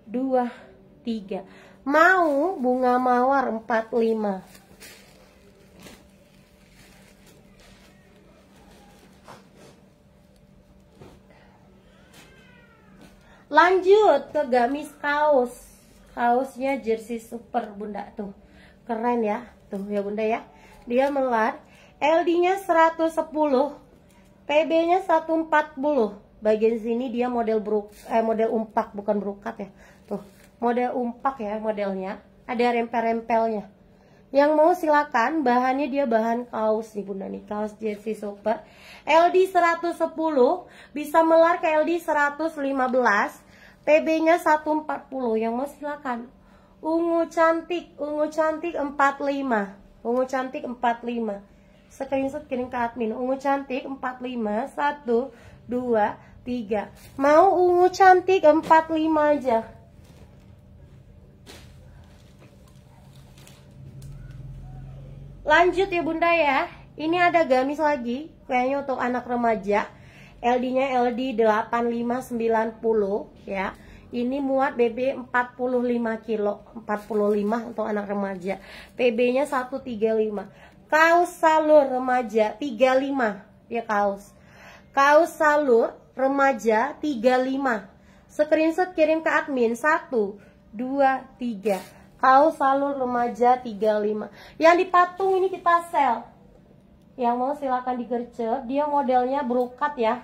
2 3 mau bunga mawar 45 lanjut ke gamis kaos kaosnya jersey super bunda tuh keren ya tuh ya bunda ya dia melar LD nya 110 PB nya 140 bagian sini dia model bruk eh, model umpak bukan brokat ya tuh model umpak ya modelnya ada rempel-rempelnya yang mau silakan, bahannya dia bahan kaos nih Bunda nih, kaos jersey super. LD 110 bisa melar ke LD 115. TB-nya 140. Yang mau silakan. Ungu cantik, ungu cantik 45. Ungu cantik 45. Screenshot kirim ke admin. Ungu cantik 45 1 2 3. Mau ungu cantik 45 aja. Lanjut ya bunda ya. Ini ada gamis lagi, kayaknya untuk anak remaja. LD-nya LD 8590 ya. Ini muat BB 45 kilo, 45 untuk anak remaja. PB-nya 135. Kaos salur remaja 35 ya kaos. Kaos salur remaja 35. Screenshot kirim ke admin 1 2 3. Kaos salur remaja 35. Yang dipatung ini kita sell. Yang mau silakan digercep. Dia modelnya brokat ya.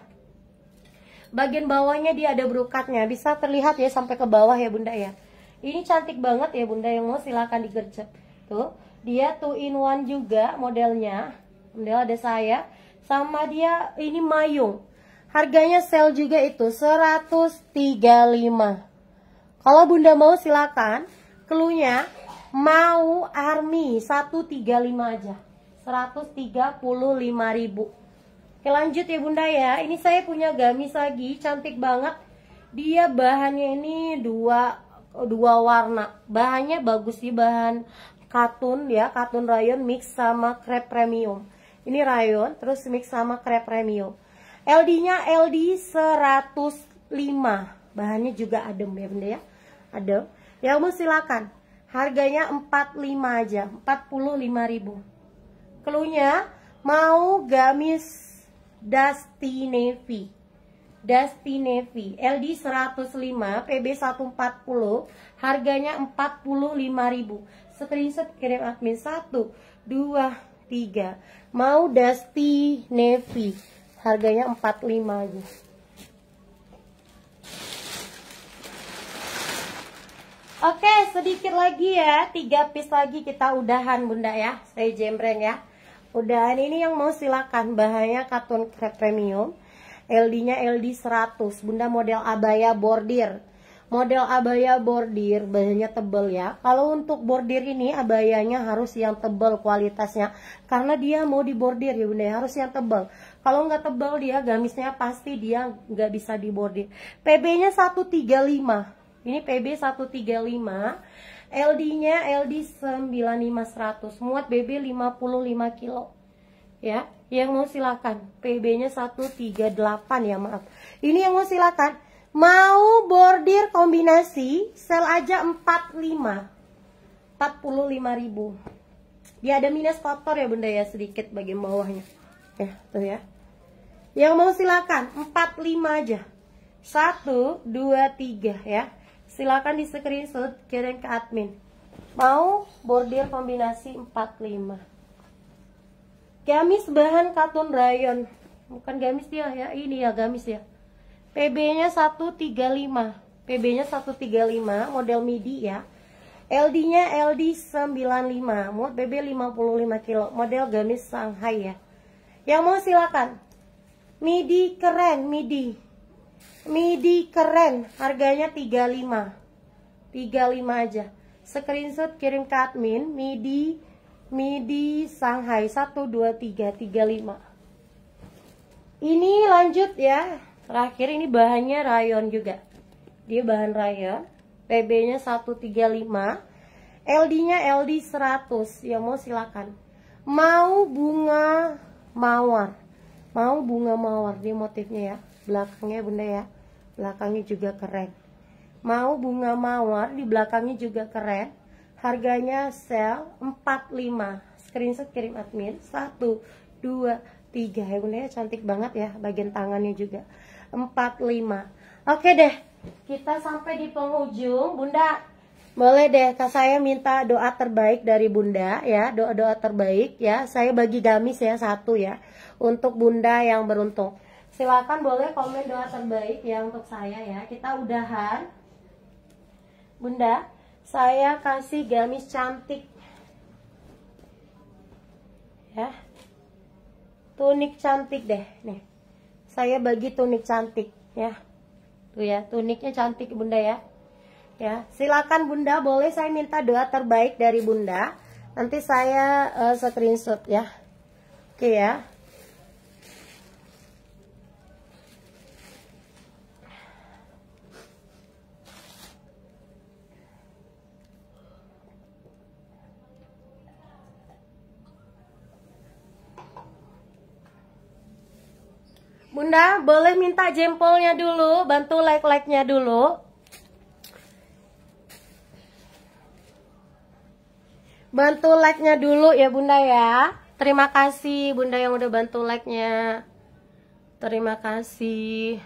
Bagian bawahnya dia ada brokatnya. Bisa terlihat ya sampai ke bawah ya bunda ya. Ini cantik banget ya bunda yang mau silakan digercep. Tuh. Dia 2 in one juga modelnya. Model ada saya. Sama dia ini mayung. Harganya sell juga itu 135. Kalau bunda mau silakan Keluhnya mau army 135 aja. 135.000. Oke, lanjut ya Bunda ya. Ini saya punya gamis lagi, cantik banget. Dia bahannya ini dua dua warna. Bahannya bagus sih bahan katun ya, katun rayon mix sama crepe premium. Ini rayon terus mix sama crepe premium. LD-nya LD 105. Bahannya juga adem ya Bunda ya. Adem. Ya Umu silakan. Harganya 45 aja, 45.000. Keluhnya mau gamis Dusty Navy. Dusty Navy LD 105 PB 140 harganya 45.000. Screenshot kirim admin 1 2 3. Mau Dusty Navy harganya 45 aja. Oke, sedikit lagi ya. Tiga piece lagi kita udahan, Bunda ya. Saya jembreng ya. Udahan ini yang mau silakan. Bahannya katun krep premium. LD-nya LD 100. Bunda model abaya bordir. Model abaya bordir, bahannya tebel ya. Kalau untuk bordir ini abayanya harus yang tebel kualitasnya. Karena dia mau dibordir ya Bunda, ya harus yang tebel Kalau nggak tebal dia gamisnya pasti dia nggak bisa dibordir. PB-nya 135 ini PB 135 LD-nya LD 95100, muat BB 55 kilo. Ya, yang mau silakan. PB-nya 138 ya, maaf. Ini yang mau silakan. Mau bordir kombinasi, sel aja 45. 45.000. Dia ada minus kotor ya Bunda ya sedikit bagian bawahnya. Ya, tuh ya. Yang mau silakan 45 aja. 1 2 3 ya silakan di screenshot kirim ke admin mau bordir kombinasi 45 gamis bahan katun rayon bukan gamis dia ya ini ya gamis ya PB nya 135 PB nya 135 model midi ya LD nya LD 95 mod PB 55 kilo model gamis Shanghai ya yang mau silakan midi keren midi midi keren harganya 35 35 aja screenshot kirim ke admin midi midi Shanghai 12335 ini lanjut ya terakhir ini bahannya rayon juga dia bahan rayon PB nya 135 LD nya LD 100 ya mau silakan mau bunga mawar mau bunga mawar dia motifnya ya belakangnya bunda ya belakangnya juga keren mau bunga mawar di belakangnya juga keren harganya sel 45 screenshot kirim admin 1 2 3 ya bunda ya cantik banget ya bagian tangannya juga 45 oke deh kita sampai di penghujung bunda boleh deh kak saya minta doa terbaik dari bunda ya doa doa terbaik ya saya bagi gamis ya satu ya untuk bunda yang beruntung silakan boleh komen doa terbaik ya untuk saya ya kita udahan bunda saya kasih gamis cantik ya tunik cantik deh nih saya bagi tunik cantik ya tuh ya tuniknya cantik bunda ya ya silakan bunda boleh saya minta doa terbaik dari bunda nanti saya uh, screenshot ya oke ya Bunda, boleh minta jempolnya dulu, bantu like-like-nya dulu. Bantu like-nya dulu ya Bunda ya. Terima kasih Bunda yang udah bantu like-nya. Terima kasih.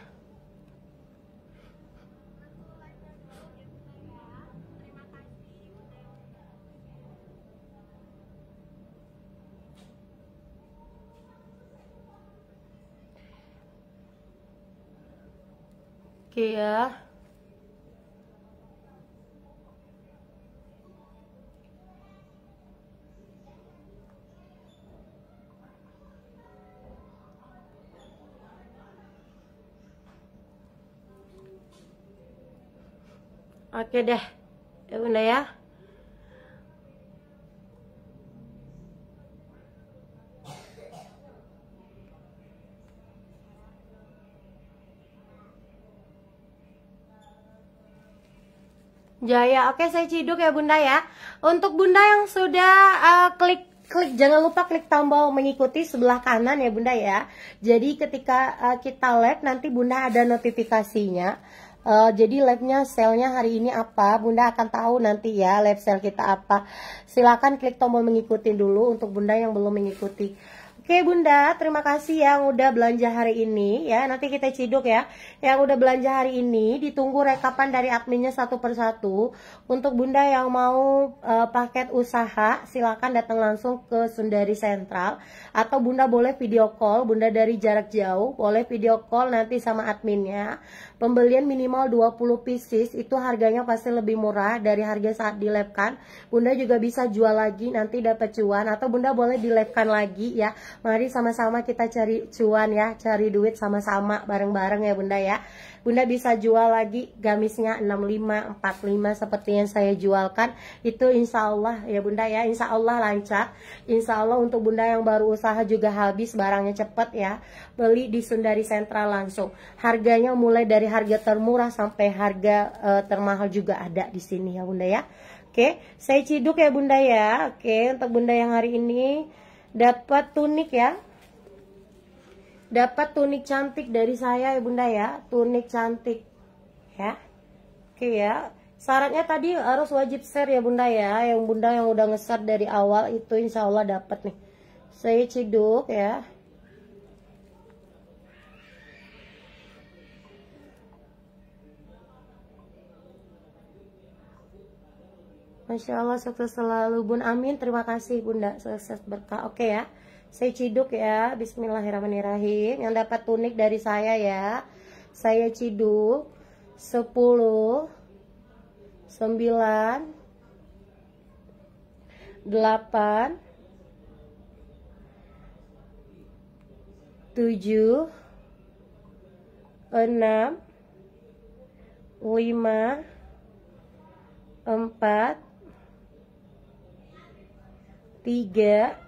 Oke ya. Oke deh, ya bunda ya. Jaya. Oke, saya ciduk ya Bunda ya. Untuk Bunda yang sudah uh, klik klik jangan lupa klik tombol mengikuti sebelah kanan ya Bunda ya. Jadi ketika uh, kita live nanti Bunda ada notifikasinya. Uh, jadi live-nya selnya hari ini apa? Bunda akan tahu nanti ya live sale kita apa. Silahkan klik tombol mengikuti dulu untuk Bunda yang belum mengikuti. Oke Bunda, terima kasih yang udah belanja hari ini ya. Nanti kita ciduk ya. Yang udah belanja hari ini ditunggu rekapan dari adminnya satu persatu. Untuk Bunda yang mau uh, paket usaha, silakan datang langsung ke Sundari Sentral atau Bunda boleh video call, Bunda dari jarak jauh boleh video call nanti sama adminnya. Pembelian minimal 20 pieces itu harganya pasti lebih murah dari harga saat dilepkan Bunda juga bisa jual lagi nanti dapat cuan atau Bunda boleh dilepkan lagi ya. Mari sama-sama kita cari cuan ya, cari duit sama-sama bareng-bareng ya Bunda ya. Bunda bisa jual lagi gamisnya 65, 45 seperti yang saya jualkan. Itu insya Allah ya Bunda ya, insya Allah lancar. Insya Allah untuk Bunda yang baru usaha juga habis barangnya cepat ya. Beli di Sundari Sentral langsung. Harganya mulai dari harga termurah sampai harga e, termahal juga ada di sini ya Bunda ya. Oke, saya ciduk ya Bunda ya. Oke, untuk Bunda yang hari ini dapat tunik ya dapat tunik cantik dari saya ya bunda ya tunik cantik ya oke ya syaratnya tadi harus wajib share ya bunda ya yang bunda yang udah ngeser dari awal itu insya Allah dapat nih saya ciduk ya Masya Allah sukses selalu Bun Amin terima kasih Bunda sukses berkah oke ya saya ciduk ya bismillahirrahmanirrahim yang dapat tunik dari saya ya saya ciduk 10 9 8 7 6 5 4 3 4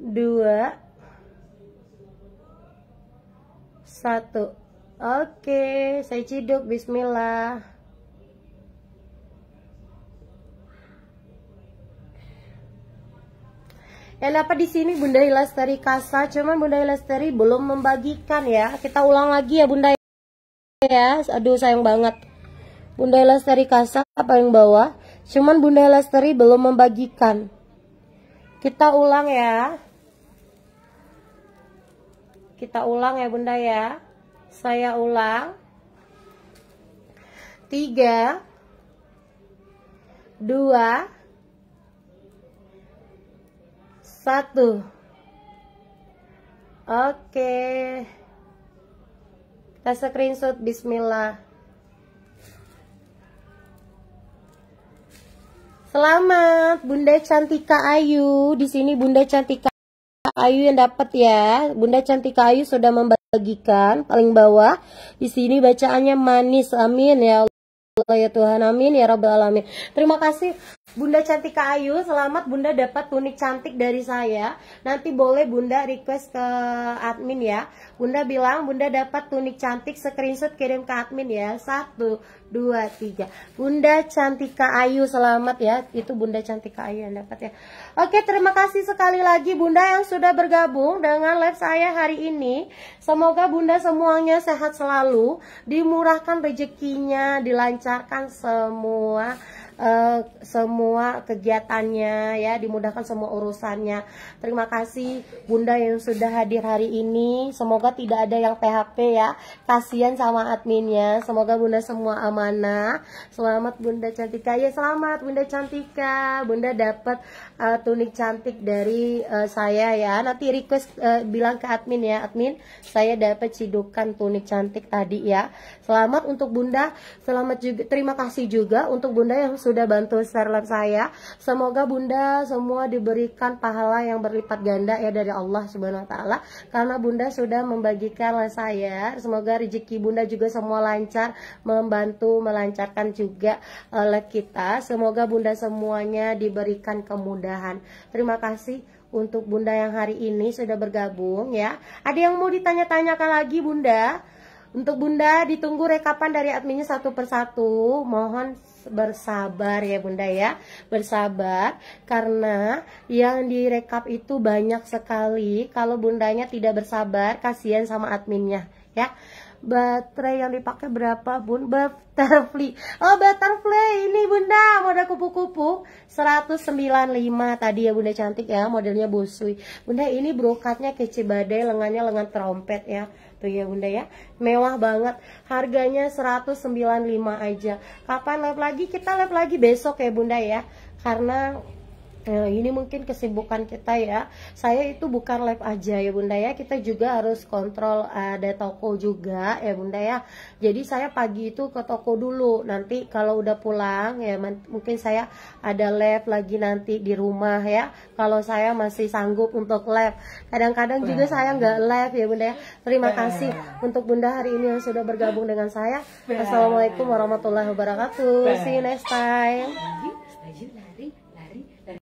dua, satu. Oke, saya ciduk. Bismillah. Ya, apa di sini Bunda Ilastari Kasa? Cuman Bunda Ilastari belum membagikan ya. Kita ulang lagi ya Bunda ya. Aduh sayang banget. Bunda Ilastari Kasa yang bawah. Cuman Bunda Ilastari belum membagikan. Kita ulang ya. Kita ulang ya bunda ya. Saya ulang. 3 2 1 Oke. Kita screenshot bismillah. Selamat Bunda Cantika Ayu. Di sini Bunda Cantika Ayu yang dapat ya. Bunda Cantika Ayu sudah membagikan paling bawah. Di sini bacaannya manis. Amin ya Allah ya Tuhan. Amin ya Rabbal Alamin. Terima kasih Bunda Cantika Ayu. Selamat Bunda dapat tunik cantik dari saya. Nanti boleh Bunda request ke admin ya. Bunda bilang Bunda dapat tunik cantik screenshot kirim ke admin ya. Satu, dua, tiga. Bunda Cantika Ayu selamat ya. Itu Bunda Cantika Ayu yang dapat ya. Oke, terima kasih sekali lagi Bunda yang sudah bergabung dengan live saya hari ini. Semoga Bunda semuanya sehat selalu, dimurahkan rezekinya, dilancarkan semua uh, semua kegiatannya ya dimudahkan semua urusannya terima kasih bunda yang sudah hadir hari ini semoga tidak ada yang PHP ya kasihan sama adminnya semoga bunda semua amanah selamat bunda cantika ya selamat bunda cantika bunda dapat uh, tunik cantik dari uh, saya ya. Nanti request uh, bilang ke admin ya, admin saya dapat cidukan tunik cantik tadi ya. Selamat untuk Bunda, selamat juga terima kasih juga untuk Bunda yang sudah bantu share live saya. Semoga Bunda semua diberikan pahala yang berlipat ganda ya dari Allah Subhanahu wa taala karena Bunda sudah membagikan live saya. Semoga rezeki Bunda juga semua lancar membantu melancarkan juga uh, kita. Semoga Bunda semuanya diberikan kemudahan mudah-mudahan. Terima kasih untuk Bunda yang hari ini sudah bergabung ya. Ada yang mau ditanya-tanyakan lagi Bunda? Untuk Bunda ditunggu rekapan dari adminnya satu persatu. Mohon bersabar ya Bunda ya. Bersabar karena yang direkap itu banyak sekali. Kalau Bundanya tidak bersabar kasihan sama adminnya ya baterai yang dipakai berapa bun butterfly oh butterfly ini bunda model kupu-kupu 195 tadi ya bunda cantik ya modelnya busui bunda ini brokatnya kece badai lengannya lengan trompet ya tuh ya bunda ya mewah banget harganya 195 aja kapan live lagi kita live lagi besok ya bunda ya karena Nah, ini mungkin kesibukan kita ya. Saya itu bukan live aja ya Bunda ya. Kita juga harus kontrol eh, ada toko juga ya Bunda ya. Jadi saya pagi itu ke toko dulu. Nanti kalau udah pulang ya mungkin saya ada live lagi nanti di rumah ya. Kalau saya masih sanggup untuk live. Kadang-kadang juga saya nggak live ya Bunda ya. Terima kasih untuk Bunda hari ini yang sudah bergabung dengan saya. Assalamualaikum warahmatullahi wabarakatuh. See you next time.